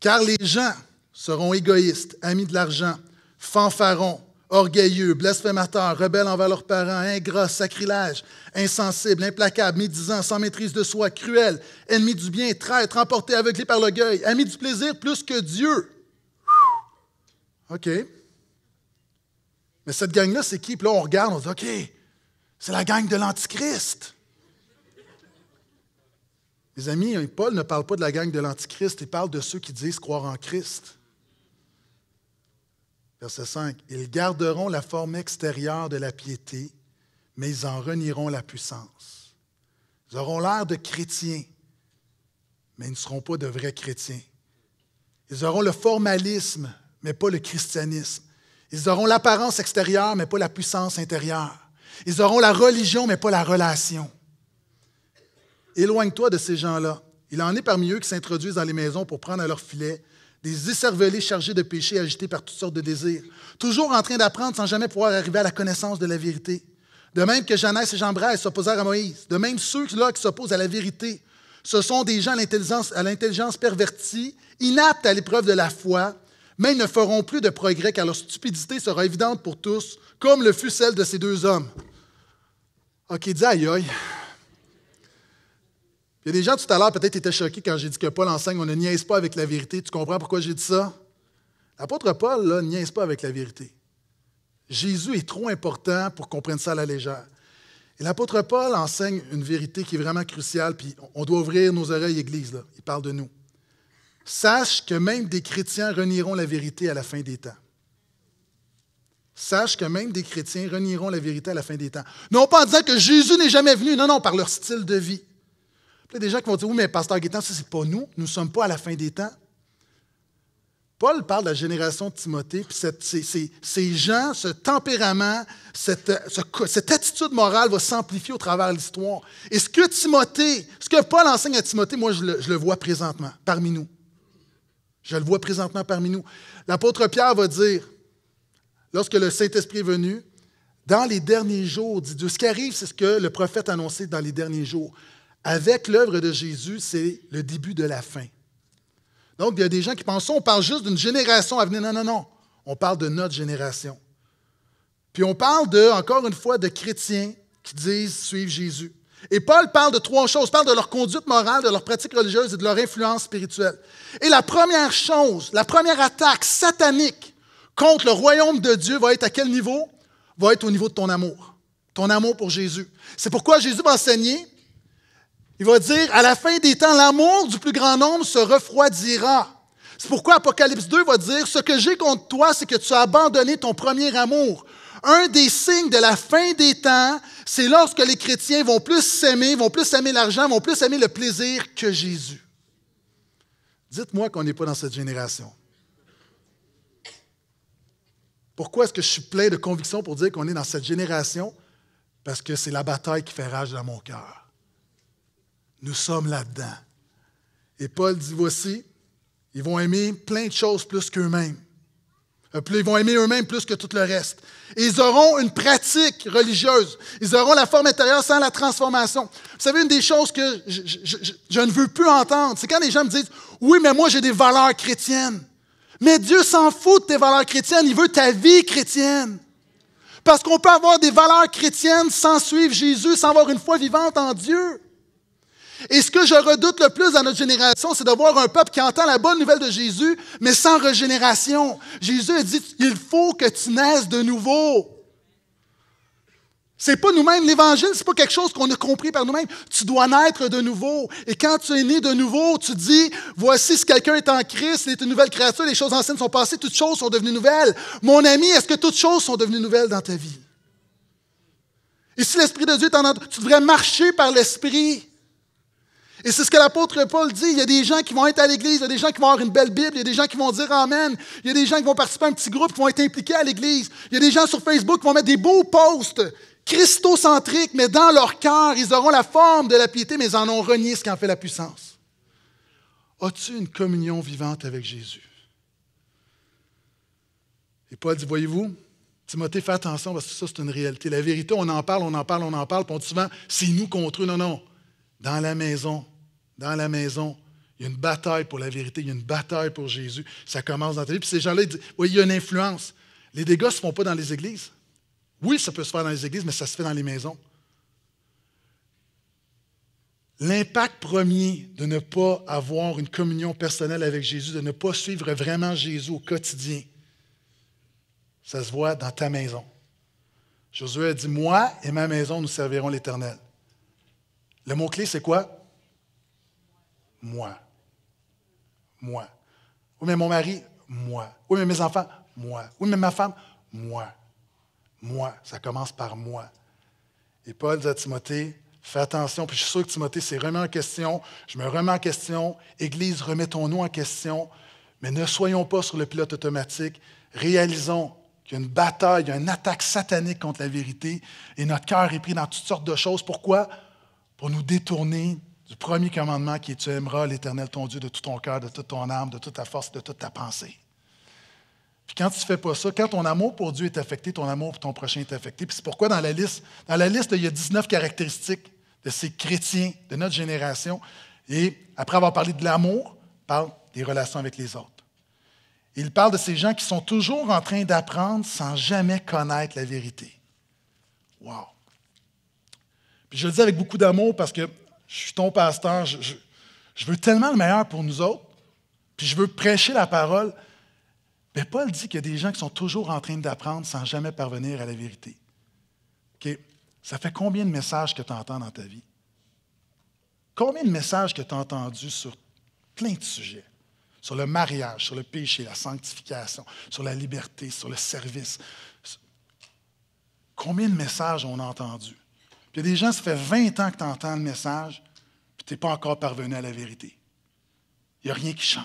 car les gens seront égoïstes, amis de l'argent, fanfarons, orgueilleux, blasphémateurs, rebelles envers leurs parents, ingrats, sacrilèges, insensibles, implacables, médisants, sans maîtrise de soi, cruels, ennemis du bien, traîtres, emportés, aveuglés par l'orgueil, amis du plaisir plus que Dieu. OK. Mais cette gang-là, c'est qui? Puis là, on regarde, on dit, OK, c'est la gang de l'Antichrist. Les amis, Paul ne parle pas de la gang de l'Antichrist, il parle de ceux qui disent croire en Christ. Verset 5. Ils garderont la forme extérieure de la piété, mais ils en renieront la puissance. Ils auront l'air de chrétiens, mais ils ne seront pas de vrais chrétiens. Ils auront le formalisme, mais pas le christianisme. Ils auront l'apparence extérieure, mais pas la puissance intérieure. Ils auront la religion, mais pas la relation. Éloigne-toi de ces gens-là. Il en est parmi eux qui s'introduisent dans les maisons pour prendre à leur filet des écervelés chargés de péchés agités par toutes sortes de désirs, toujours en train d'apprendre sans jamais pouvoir arriver à la connaissance de la vérité. De même que Jeannès et Jambres s'opposèrent à Moïse, de même ceux-là qui s'opposent à la vérité, ce sont des gens à l'intelligence pervertie, inaptes à l'épreuve de la foi, mais ils ne feront plus de progrès car leur stupidité sera évidente pour tous, comme le fut celle de ces deux hommes. OK, dis aïe aïe. Il y a des gens tout à l'heure, peut-être, étaient choqués quand j'ai dit que Paul enseigne on ne niaise pas avec la vérité. Tu comprends pourquoi j'ai dit ça? L'apôtre Paul, là, ne niaise pas avec la vérité. Jésus est trop important pour qu'on prenne ça à la légère. Et l'apôtre Paul enseigne une vérité qui est vraiment cruciale, puis on doit ouvrir nos oreilles, Église, là. Il parle de nous. Sache que même des chrétiens renieront la vérité à la fin des temps. Sache que même des chrétiens renieront la vérité à la fin des temps. Non pas en disant que Jésus n'est jamais venu, non, non, par leur style de vie il y a des gens qui vont dire Oui, mais Pasteur Guétan, ça, c'est pas nous. Nous ne sommes pas à la fin des temps. Paul parle de la génération de Timothée, puis ces, gens, ce tempérament, cette, attitude morale va s'amplifier au travers de l'histoire. Et ce que Timothée, ce que Paul enseigne à Timothée, moi, je le, je le vois présentement, parmi nous. Je le vois présentement parmi nous. L'apôtre Pierre va dire, lorsque le Saint-Esprit est venu, dans les derniers jours, dit Dieu, ce qui arrive, c'est ce que le prophète annoncé dans les derniers jours. Avec l'œuvre de Jésus, c'est le début de la fin. Donc, il y a des gens qui pensent, on parle juste d'une génération à venir. Non, non, non. On parle de notre génération. Puis on parle, de, encore une fois, de chrétiens qui disent suivre Jésus. Et Paul parle de trois choses. Il parle de leur conduite morale, de leur pratique religieuse et de leur influence spirituelle. Et la première chose, la première attaque satanique contre le royaume de Dieu va être à quel niveau? Va être au niveau de ton amour. Ton amour pour Jésus. C'est pourquoi Jésus m'a enseigné. Il va dire, à la fin des temps, l'amour du plus grand nombre se refroidira. C'est pourquoi Apocalypse 2 va dire, ce que j'ai contre toi, c'est que tu as abandonné ton premier amour. Un des signes de la fin des temps, c'est lorsque les chrétiens vont plus s'aimer, vont plus aimer l'argent, vont plus aimer le plaisir que Jésus. Dites-moi qu'on n'est pas dans cette génération. Pourquoi est-ce que je suis plein de conviction pour dire qu'on est dans cette génération? Parce que c'est la bataille qui fait rage dans mon cœur. Nous sommes là-dedans. Et Paul dit, voici, ils vont aimer plein de choses plus qu'eux-mêmes. Euh, ils vont aimer eux-mêmes plus que tout le reste. Et ils auront une pratique religieuse. Ils auront la forme intérieure sans la transformation. Vous savez, une des choses que je, ne veux plus entendre, c'est quand les gens me disent Oui, mais moi, j'ai des valeurs chrétiennes. Mais Dieu s'en fout de tes valeurs chrétiennes. Il veut ta vie chrétienne. Parce qu'on peut avoir des valeurs chrétiennes sans suivre Jésus, sans avoir une foi vivante en Dieu. Et ce que je redoute le plus dans notre génération, c'est de voir un peuple qui entend la bonne nouvelle de Jésus, mais sans régénération. Jésus a dit, il faut que tu naisses de nouveau. C'est pas nous-mêmes. L'Évangile, c'est pas quelque chose qu'on a compris par nous-mêmes. Tu dois naître de nouveau. Et quand tu es né de nouveau, tu dis, voici si quelqu'un est en Christ, il est une nouvelle créature, les choses anciennes sont passées, toutes choses sont devenues nouvelles. Mon ami, est-ce que toutes choses sont devenues nouvelles dans ta vie? Et si l'Esprit de Dieu t'en tu devrais marcher par l'Esprit. Et c'est ce que l'apôtre Paul dit. Il y a des gens qui vont être à l'église, il y a des gens qui vont avoir une belle Bible, il y a des gens qui vont dire Amen, il y a des gens qui vont participer à un petit groupe, qui vont être impliqués à l'église. Il y a des gens sur Facebook qui vont mettre des beaux posts christocentriques, mais dans leur cœur, ils auront la forme de la piété, mais ils en ont renié ce qu'en fait la puissance. As-tu une communion vivante avec Jésus? Et Paul dit, voyez-vous, Timothée, fais attention parce que ça, c'est une réalité. La vérité, on en parle, on en parle, on en parle, puis on dit souvent, c'est nous contre eux. Non, non dans la maison, dans la maison. Il y a une bataille pour la vérité, il y a une bataille pour Jésus. Ça commence dans ta vie. Puis ces gens-là, disent Oui, il y a une influence. Les dégâts ne se font pas dans les églises. Oui, ça peut se faire dans les églises, mais ça se fait dans les maisons. L'impact premier de ne pas avoir une communion personnelle avec Jésus, de ne pas suivre vraiment Jésus au quotidien, ça se voit dans ta maison. Josué a dit Moi et ma maison, nous servirons l'Éternel. Le mot-clé, c'est quoi? Moi. Moi. Oui, mais mon mari, moi. Oui, mais mes enfants, moi. Oui, mais ma femme, moi. Moi. Ça commence par moi. Et Paul dit à Timothée, fais attention, puis je suis sûr que Timothée s'est remis en question, je me remets en question, Église, remettons-nous en question, mais ne soyons pas sur le pilote automatique, réalisons qu'il y a une bataille, y a une attaque satanique contre la vérité, et notre cœur est pris dans toutes sortes de choses. Pourquoi? pour nous détourner du premier commandement qui est Tu aimeras l'Éternel ton Dieu de tout ton cœur, de toute ton âme, de toute ta force, de toute ta pensée. Puis quand tu ne fais pas ça, quand ton amour pour Dieu est affecté, ton amour pour ton prochain est affecté. Puis c'est pourquoi dans la liste, dans la liste, il y a 19 caractéristiques de ces chrétiens de notre génération. Et après avoir parlé de l'amour, il parle des relations avec les autres. Il parle de ces gens qui sont toujours en train d'apprendre sans jamais connaître la vérité. Wow! Puis je le dis avec beaucoup d'amour parce que je suis ton pasteur, je, veux tellement le meilleur pour nous autres, puis je veux prêcher la parole. Mais Paul dit qu'il y a des gens qui sont toujours en train d'apprendre sans jamais parvenir à la vérité. Ça fait combien de messages que tu entends dans ta vie? Combien de messages que tu as entendus sur plein de sujets? Sur le mariage, sur le péché, la sanctification, sur la liberté, sur le service. Combien de messages on a entendus? il y a des gens, ça fait 20 ans que tu entends le message, puis tu n'es pas encore parvenu à la vérité. Il n'y a rien qui change.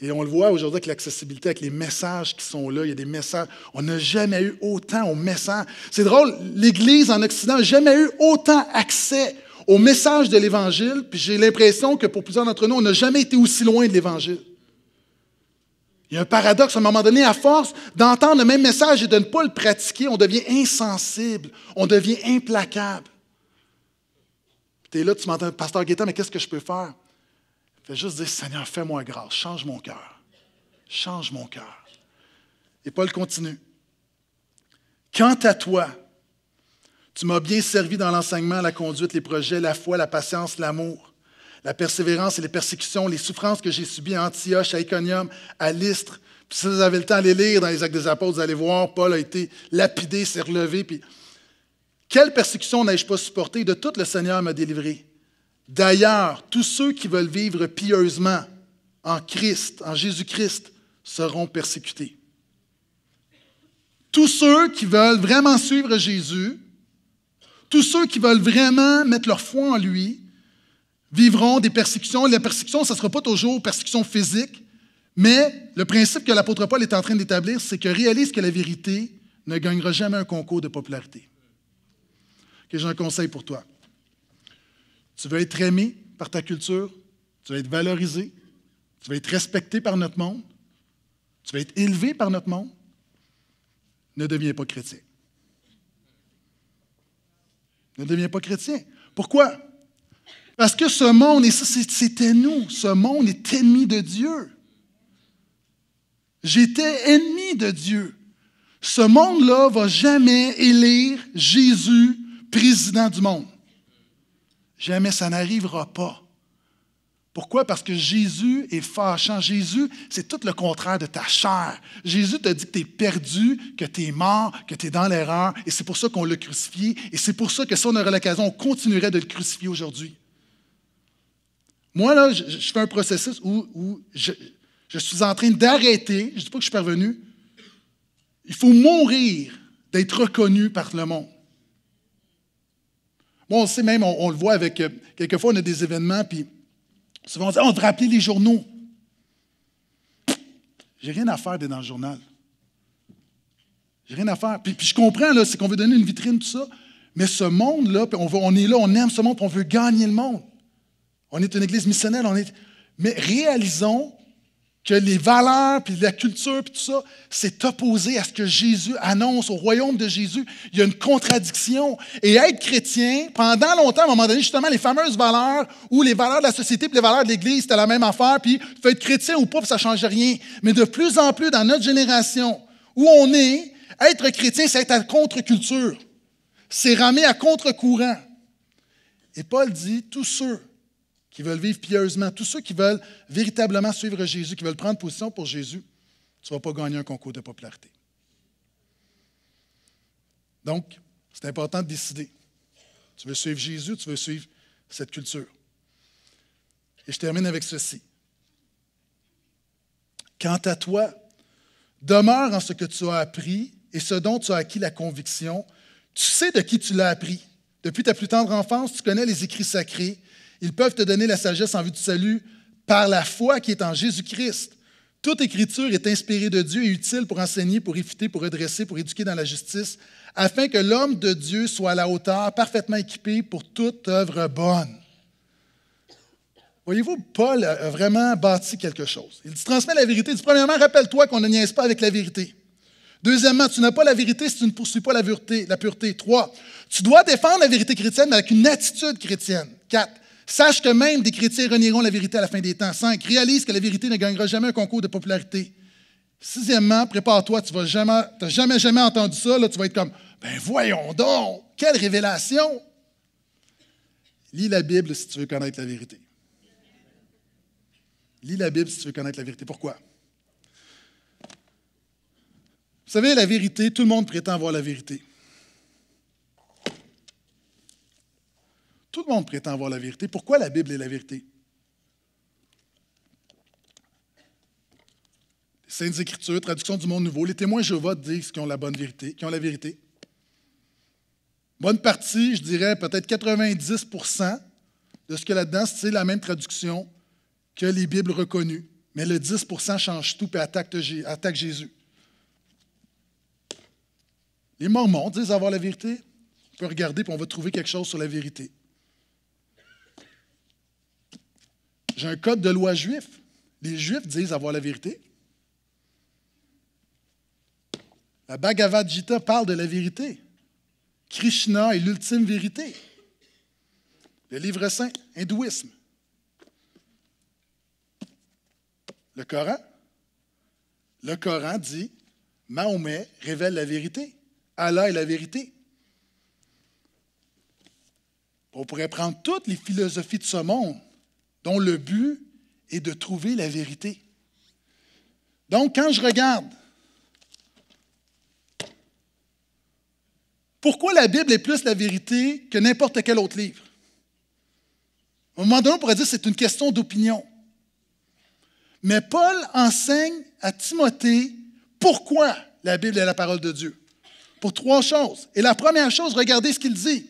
Et on le voit aujourd'hui avec l'accessibilité, avec les messages qui sont là. Il y a des messages. On n'a jamais eu autant au message. C'est drôle, l'Église en Occident n'a jamais eu autant accès aux messages de l'Évangile. Puis j'ai l'impression que pour plusieurs d'entre nous, on n'a jamais été aussi loin de l'Évangile. Il y a un paradoxe à un moment donné, à force d'entendre le même message et de ne pas le pratiquer, on devient insensible, on devient implacable. Tu es là, tu m'entends, Pasteur Guetta, mais qu'est-ce que je peux faire? Fais juste dire, Seigneur, fais-moi grâce, change mon cœur, change mon cœur. Et Paul continue. Quant à toi, tu m'as bien servi dans l'enseignement, la conduite, les projets, la foi, la patience, l'amour la persévérance et les persécutions, les souffrances que j'ai subies à Antioche, à Iconium, à Lystre. Puis si vous avez le temps d'aller les lire dans les Actes des Apôtres, vous allez voir, Paul a été lapidé, s'est relevé. Puis, quelle persécution n'ai-je pas supportée? De toute le Seigneur m'a délivré. D'ailleurs, tous ceux qui veulent vivre pieusement en Christ, en Jésus-Christ, seront persécutés. Tous ceux qui veulent vraiment suivre Jésus, tous ceux qui veulent vraiment mettre leur foi en lui, vivront des persécutions. La persécution, ça ne sera pas toujours persécution physique, mais le principe que l'apôtre Paul est en train d'établir, c'est que réalise que la vérité ne gagnera jamais un concours de popularité. que J'ai un conseil pour toi. Tu veux être aimé par ta culture, tu veux être valorisé, tu veux être respecté par notre monde, tu veux être élevé par notre monde. Ne deviens pas chrétien. Ne deviens pas chrétien. Pourquoi? Parce que ce monde, et ça c'était nous, ce monde est ennemi de Dieu. J'étais ennemi de Dieu. Ce monde-là va jamais élire Jésus président du monde. Jamais ça n'arrivera pas. Pourquoi? Parce que Jésus est fâchant. Jésus, c'est tout le contraire de ta chair. Jésus te dit que tu es perdu, que tu es mort, que tu es dans l'erreur, et c'est pour ça qu'on l'a crucifié, et c'est pour ça que si on aurait l'occasion, on continuerait de le crucifier aujourd'hui. Moi, là, je, fais un processus où, je, suis en train d'arrêter, je ne dis pas que je suis parvenu, il faut mourir d'être reconnu par le monde. Bon, on sait même, on, le voit avec, euh, quelquefois, on a des événements, puis souvent on dit, ah, on devrait appeler les journaux. J'ai rien à faire d'être dans le journal. J'ai rien à faire. Puis, je comprends, là, c'est qu'on veut donner une vitrine, tout ça. Mais ce monde-là, on, on est là, on aime ce monde, puis on veut gagner le monde on est une église missionnelle, on est... mais réalisons que les valeurs, puis la culture, puis tout ça, c'est opposé à ce que Jésus annonce au royaume de Jésus. Il y a une contradiction. Et être chrétien, pendant longtemps, à un moment donné, justement, les fameuses valeurs, ou les valeurs de la société, puis les valeurs de l'Église, c'était la même affaire, puis tu peux être chrétien ou pas, puis ça ne change rien. Mais de plus en plus, dans notre génération, où on est, être chrétien, c'est être à contre-culture. C'est ramer à contre-courant. Et Paul dit, tous ceux qui veulent vivre pieusement, tous ceux qui veulent véritablement suivre Jésus, qui veulent prendre position pour Jésus, tu ne vas pas gagner un concours de popularité. Donc, c'est important de décider. Tu veux suivre Jésus, tu veux suivre cette culture. Et je termine avec ceci. Quant à toi, demeure en ce que tu as appris et ce dont tu as acquis la conviction. Tu sais de qui tu l'as appris. Depuis ta plus tendre enfance, tu connais les écrits sacrés ils peuvent te donner la sagesse en vue du salut par la foi qui est en Jésus-Christ. Toute écriture est inspirée de Dieu et utile pour enseigner, pour éviter, pour redresser, pour éduquer dans la justice, afin que l'homme de Dieu soit à la hauteur, parfaitement équipé pour toute œuvre bonne. Voyez-vous, Paul a vraiment bâti quelque chose. Il dit, transmet la vérité. Il dit, premièrement, rappelle-toi qu'on ne niaise pas avec la vérité. Deuxièmement, tu n'as pas la vérité si tu ne poursuis pas la pureté. La pureté. Trois, tu dois défendre la vérité chrétienne avec une attitude chrétienne. Quatre, Sache que même des chrétiens renieront la vérité à la fin des temps. cinq. Réalise que la vérité ne gagnera jamais un concours de popularité. Sixièmement, prépare-toi, tu n'as jamais, jamais, jamais entendu ça, là, tu vas être comme, ben voyons donc, quelle révélation! Lis la Bible si tu veux connaître la vérité. Lis la Bible si tu veux connaître la vérité. Pourquoi? Vous savez, la vérité, tout le monde prétend voir la vérité. Tout le monde prétend avoir la vérité. Pourquoi la Bible est la vérité? Les Saintes Écritures, traduction du monde nouveau, les témoins Jéhovah disent qu'ils ont la bonne vérité, qu'ils ont la vérité. Bonne partie, je dirais peut-être 90 de ce que là-dedans, c'est la même traduction que les Bibles reconnues. Mais le 10 change tout et attaque, attaque Jésus. Les Mormons disent avoir la vérité. On peut regarder et on va trouver quelque chose sur la vérité. J'ai un code de loi juif. Les Juifs disent avoir la vérité. La Bhagavad Gita parle de la vérité. Krishna est l'ultime vérité. Le livre saint, hindouisme. Le Coran. Le Coran dit Mahomet révèle la vérité. Allah est la vérité. On pourrait prendre toutes les philosophies de ce monde dont le but est de trouver la vérité. Donc, quand je regarde, pourquoi la Bible est plus la vérité que n'importe quel autre livre? À un moment donné, on pourrait dire que c'est une question d'opinion. Mais Paul enseigne à Timothée pourquoi la Bible est la parole de Dieu. Pour trois choses. Et la première chose, regardez ce qu'il dit.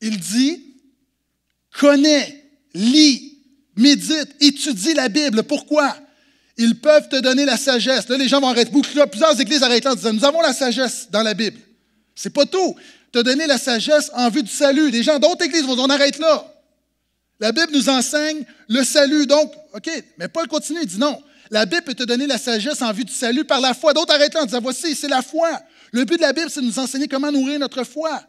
Il dit, connais, lis, médite, étudie la Bible. Pourquoi? Ils peuvent te donner la sagesse. Là, les gens vont arrêter. Plusieurs églises arrêtent en disant, nous avons la sagesse dans la Bible. C'est pas tout. Te donner la sagesse en vue du salut. Des gens d'autres églises vont dire, on arrête là. La Bible nous enseigne le salut. Donc, OK, mais Paul continue, il dit non. La Bible peut te donner la sagesse en vue du salut par la foi. D'autres arrêtent là en disant, voici, c'est la foi. Le but de la Bible, c'est de nous enseigner comment nourrir notre foi.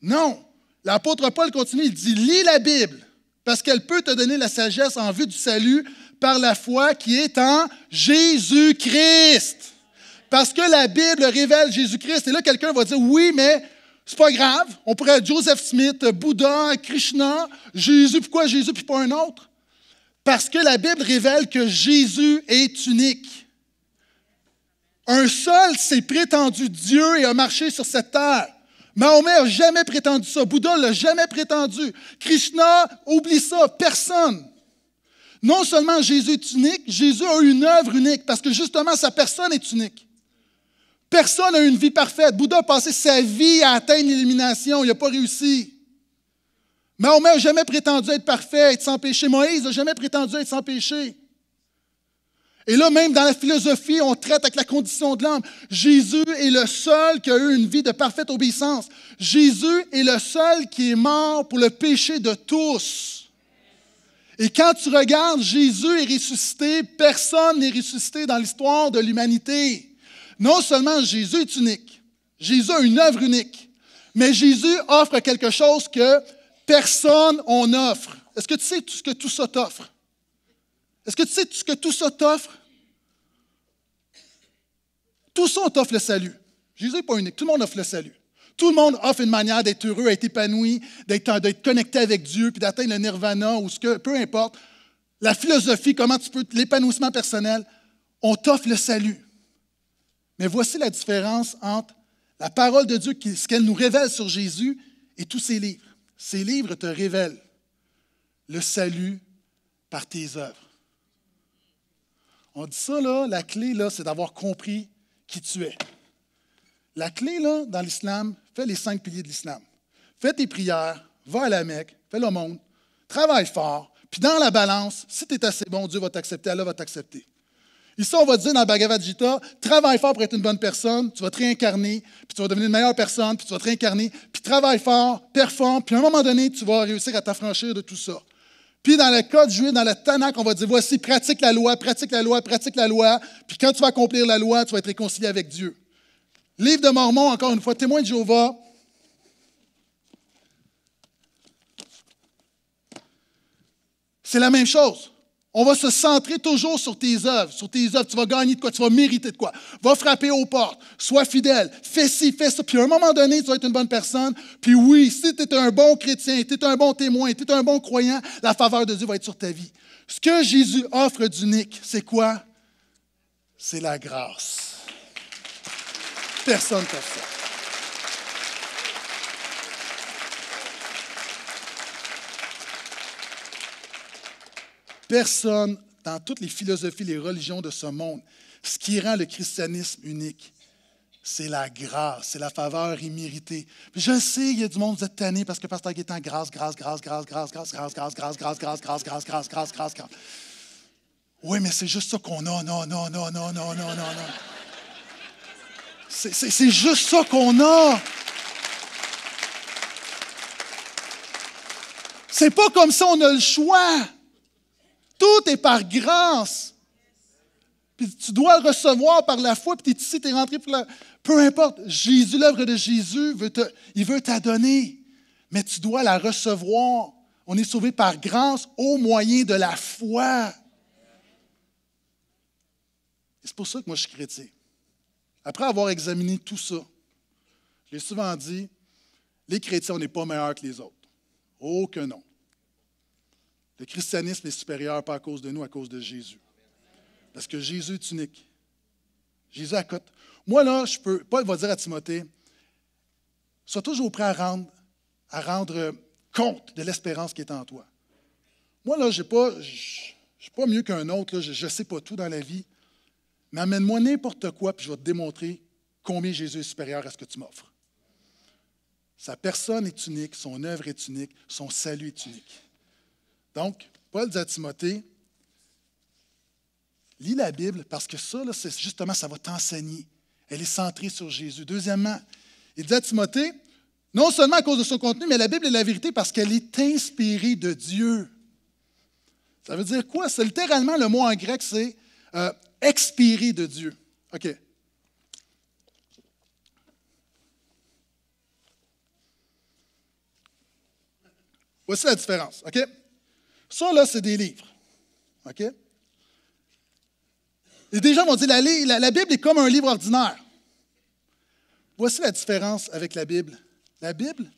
Non. L'apôtre Paul continue, il dit, lis la Bible, parce qu'elle peut te donner la sagesse en vue du salut par la foi qui est en Jésus-Christ. Parce que la Bible révèle Jésus-Christ. Et là, quelqu'un va dire, oui, mais c'est pas grave. On pourrait être Joseph Smith, Bouddha, Krishna, Jésus. Pourquoi Jésus puis pas un autre? Parce que la Bible révèle que Jésus est unique. Un seul s'est prétendu Dieu et a marché sur cette terre. Mahomet n'a jamais prétendu ça. Bouddha l'a jamais prétendu. Krishna, oublie ça. Personne. Non seulement Jésus est unique, Jésus a une œuvre unique parce que justement sa personne est unique. Personne n'a une vie parfaite. Bouddha a passé sa vie à atteindre l'élimination. Il n'a pas réussi. Mahomet n'a jamais prétendu être parfait, être sans péché. Moïse n'a jamais prétendu être sans péché. Et là, même dans la philosophie, on traite avec la condition de l'homme. Jésus est le seul qui a eu une vie de parfaite obéissance. Jésus est le seul qui est mort pour le péché de tous. Et quand tu regardes, Jésus est ressuscité, personne n'est ressuscité dans l'histoire de l'humanité. Non seulement Jésus est unique, Jésus a une œuvre unique, mais Jésus offre quelque chose que personne on offre. Est-ce que tu sais ce que tout ça t'offre? Est-ce que tu sais ce que tout ça t'offre? Tout ça, t'offre le salut. Jésus n'est pas unique. Tout le monde offre le salut. Tout le monde offre une manière d'être heureux, d'être épanoui, d'être connecté avec Dieu, puis d'atteindre le nirvana ou ce que, peu importe. La philosophie, comment tu peux, l'épanouissement personnel, on t'offre le salut. Mais voici la différence entre la parole de Dieu, ce qu'elle nous révèle sur Jésus, et tous ses livres. Ces livres te révèlent le salut par tes œuvres. On dit ça, là, la clé, là, c'est d'avoir compris qui tu es. La clé, là, dans l'islam, fais les cinq piliers de l'islam. Fais tes prières, va à la Mecque, fais le monde, travaille fort, puis dans la balance, si tu es assez bon, Dieu va t'accepter, Allah va t'accepter. Ici, on va dire dans le Bhagavad Gita, travaille fort pour être une bonne personne, tu vas te réincarner, puis tu vas devenir une meilleure personne, puis tu vas te réincarner, puis travaille fort, performe, puis à un moment donné, tu vas réussir à t'affranchir de tout ça. Puis dans le code juif, dans le Tanakh, on va dire, voici, pratique la loi, pratique la loi, pratique la loi. Puis quand tu vas accomplir la loi, tu vas être réconcilié avec Dieu. Livre de Mormon, encore une fois, témoin de Jéhovah. C'est la même chose. On va se centrer toujours sur tes œuvres, sur tes œuvres. Tu vas gagner de quoi, tu vas mériter de quoi. Va frapper aux portes, sois fidèle, fais ci, fais ça. Puis à un moment donné, tu vas être une bonne personne. Puis oui, si tu es un bon chrétien, tu es un bon témoin, tu es un bon croyant, la faveur de Dieu va être sur ta vie. Ce que Jésus offre d'unique, c'est quoi? C'est la grâce. Personne ne ça. personne dans toutes les philosophies, les religions de ce monde. Ce qui rend le christianisme unique, c'est la grâce, c'est la faveur imméritée. Je sais, il y a du monde, vous êtes tanné parce que Pasteur Guétan, grâce, grâce, grâce, grâce, grâce, grâce, grâce, grâce, grâce, grâce, grâce, grâce, grâce, grâce, grâce, grâce, grâce. Oui, mais c'est juste ça qu'on a. Non, non, non, non, non, non, non, non. C'est juste ça qu'on a. C'est pas comme ça, on a le choix. Tout est par grâce. Puis tu dois recevoir par la foi, puis tu es tu es rentré Peu importe, Jésus, l'œuvre de Jésus, veut il veut t'adonner, mais tu dois la recevoir. On est sauvé par grâce au moyen de la foi. C'est pour ça que moi je suis chrétien. Après avoir examiné tout ça, j'ai souvent dit, les chrétiens, on n'est pas meilleurs que les autres. Oh que non. Le christianisme est supérieur, pas à cause de nous, à cause de Jésus. Parce que Jésus est unique. Jésus accote. Moi, là, je peux. Paul va dire à Timothée Sois toujours prêt à rendre, à rendre compte de l'espérance qui est en toi. Moi, là, je ne suis pas mieux qu'un autre, là, je ne sais pas tout dans la vie, mais amène-moi n'importe quoi, puis je vais te démontrer combien Jésus est supérieur à ce que tu m'offres. Sa personne est unique, son œuvre est unique, son salut est unique. Donc, Paul dit à Timothée, lis la Bible parce que ça, c'est justement, ça va t'enseigner. Elle est centrée sur Jésus. Deuxièmement, il dit à Timothée, non seulement à cause de son contenu, mais la Bible est la vérité parce qu'elle est inspirée de Dieu. Ça veut dire quoi? C'est littéralement le mot en grec, c'est euh, expiré de Dieu. OK. Voici la différence. OK? Ça, là, c'est des livres. OK? Et des gens vont dire la, Bible est comme un livre ordinaire. Voici la différence avec la Bible. La Bible,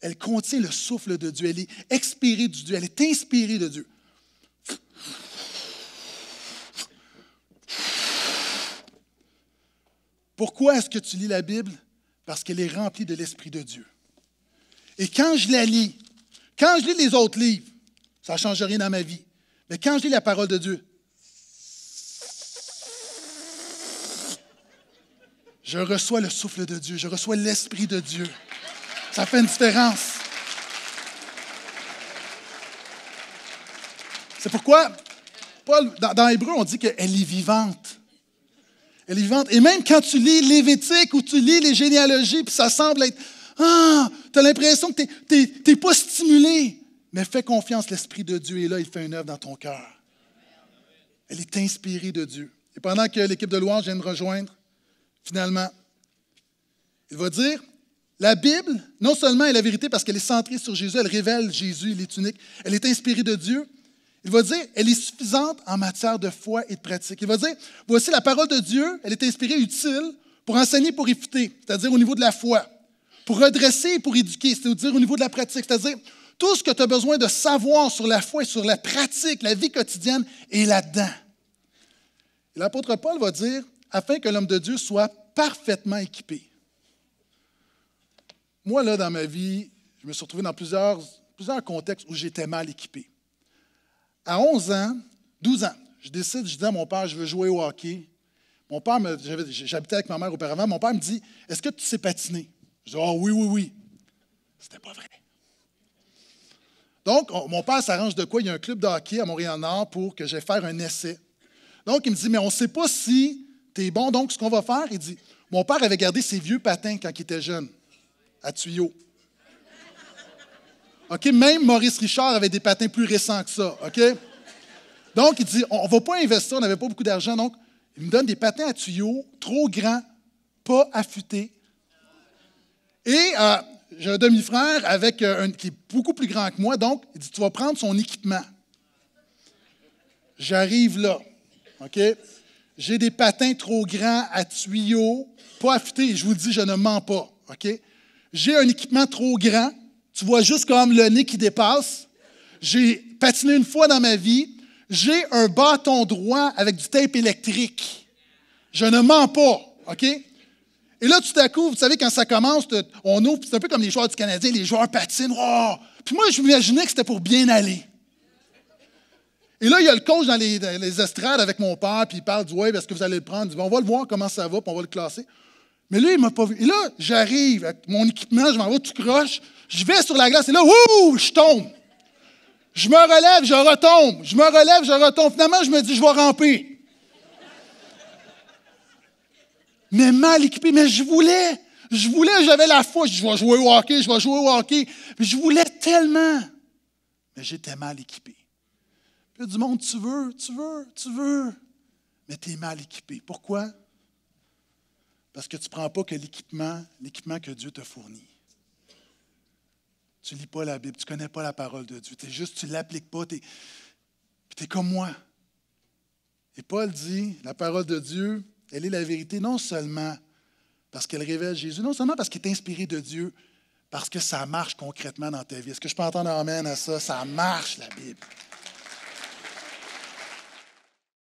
elle contient le souffle de Dieu. Elle est expirée du Dieu. Elle est inspirée de Dieu. Pourquoi est-ce que tu lis la Bible? Parce qu'elle est remplie de l'Esprit de Dieu. Et quand je la lis, quand je lis les autres livres, ça ne change rien dans ma vie. Mais quand je lis la parole de Dieu, je reçois le souffle de Dieu, je reçois l'Esprit de Dieu. Ça fait une différence. C'est pourquoi Paul, dans, l'hébreu, on dit qu'elle est vivante. Elle est vivante. Et même quand tu lis Lévitique ou tu lis les généalogies, puis ça semble être. Ah, tu as l'impression que tu n'es pas stimulé. Mais fais confiance, l'Esprit de Dieu est là, il fait une œuvre dans ton cœur. Elle est inspirée de Dieu. Et pendant que l'équipe de louange vient de rejoindre, finalement, il va dire, la Bible, non seulement est la vérité parce qu'elle est centrée sur Jésus, elle révèle Jésus, il est unique, elle est inspirée de Dieu. Il va dire, elle est suffisante en matière de foi et de pratique. Il va dire, voici la parole de Dieu, elle est inspirée, utile pour enseigner, pour éviter, c'est-à-dire au niveau de la foi, pour redresser pour éduquer, c'est-à-dire au niveau de la pratique, c'est-à-dire tout ce que tu as besoin de savoir sur la foi, sur la pratique, la vie quotidienne est là-dedans. L'apôtre Paul va dire, afin que l'homme de Dieu soit parfaitement équipé. Moi, là, dans ma vie, je me suis retrouvé dans plusieurs, plusieurs contextes où j'étais mal équipé. À 11 ans, 12 ans, je décide, je dis à mon père, je veux jouer au hockey. Mon père, j'habitais avec ma mère auparavant, mon père me dit, est-ce que tu sais patiner? Je dis, oh, oui, oui, oui. C'était pas vrai. Donc, mon père s'arrange de quoi? Il y a un club de hockey à Montréal-Nord pour que j'aille faire un essai. Donc, il me dit, mais on ne sait pas si tu es bon. Donc, ce qu'on va faire, il dit, mon père avait gardé ses vieux patins quand il était jeune, à tuyaux. OK? Même Maurice Richard avait des patins plus récents que ça. OK? Donc, il dit, on ne va pas investir, on n'avait pas beaucoup d'argent. Donc, il me donne des patins à tuyaux trop grands, pas affûtés. Et euh, j'ai un demi-frère avec euh, qui est beaucoup plus grand que moi, donc il dit Tu vas prendre son équipement. J'arrive là. OK? J'ai des patins trop grands à tuyaux, pas affûtés, je vous le dis, je ne mens pas. OK? J'ai un équipement trop grand. Tu vois juste comme le nez qui dépasse. J'ai patiné une fois dans ma vie. J'ai un bâton droit avec du tape électrique. Je ne mens pas. OK? Et là, tout à coup, vous savez, quand ça commence, on ouvre, c'est un peu comme les joueurs du Canadien, les joueurs patinent. Puis moi, je m'imaginais que c'était pour bien aller. Et là, il y a le coach dans les, estrades avec mon père, puis il parle du Ouais, ce que vous allez le prendre. on va le voir comment ça va, puis on va le classer. Mais lui, il m'a pas vu. Et là, j'arrive avec mon équipement, je m'en vais, tu croches. Je vais sur la glace, et là, ouh, je tombe. Je me relève, je retombe. Je me relève, je retombe. Finalement, je me dis, je vais ramper. mais mal équipé. Mais je voulais, je voulais, j'avais la foi. Je vais jouer au hockey, je vais jouer au hockey. Mais je voulais tellement, mais j'étais mal équipé. du monde, tu veux, tu veux, tu veux, mais tu es mal équipé. Pourquoi? Parce que tu ne prends pas que l'équipement, l'équipement que Dieu te fournit. Tu ne lis pas la Bible, tu ne connais pas la parole de Dieu. Es juste, tu ne l'appliques pas. Tu es comme moi. Et Paul dit, la parole de Dieu, elle est la vérité non seulement parce qu'elle révèle Jésus, non seulement parce qu'elle est inspirée de Dieu, parce que ça marche concrètement dans ta vie. Est-ce que je peux entendre un Amen à ça? Ça marche, la Bible.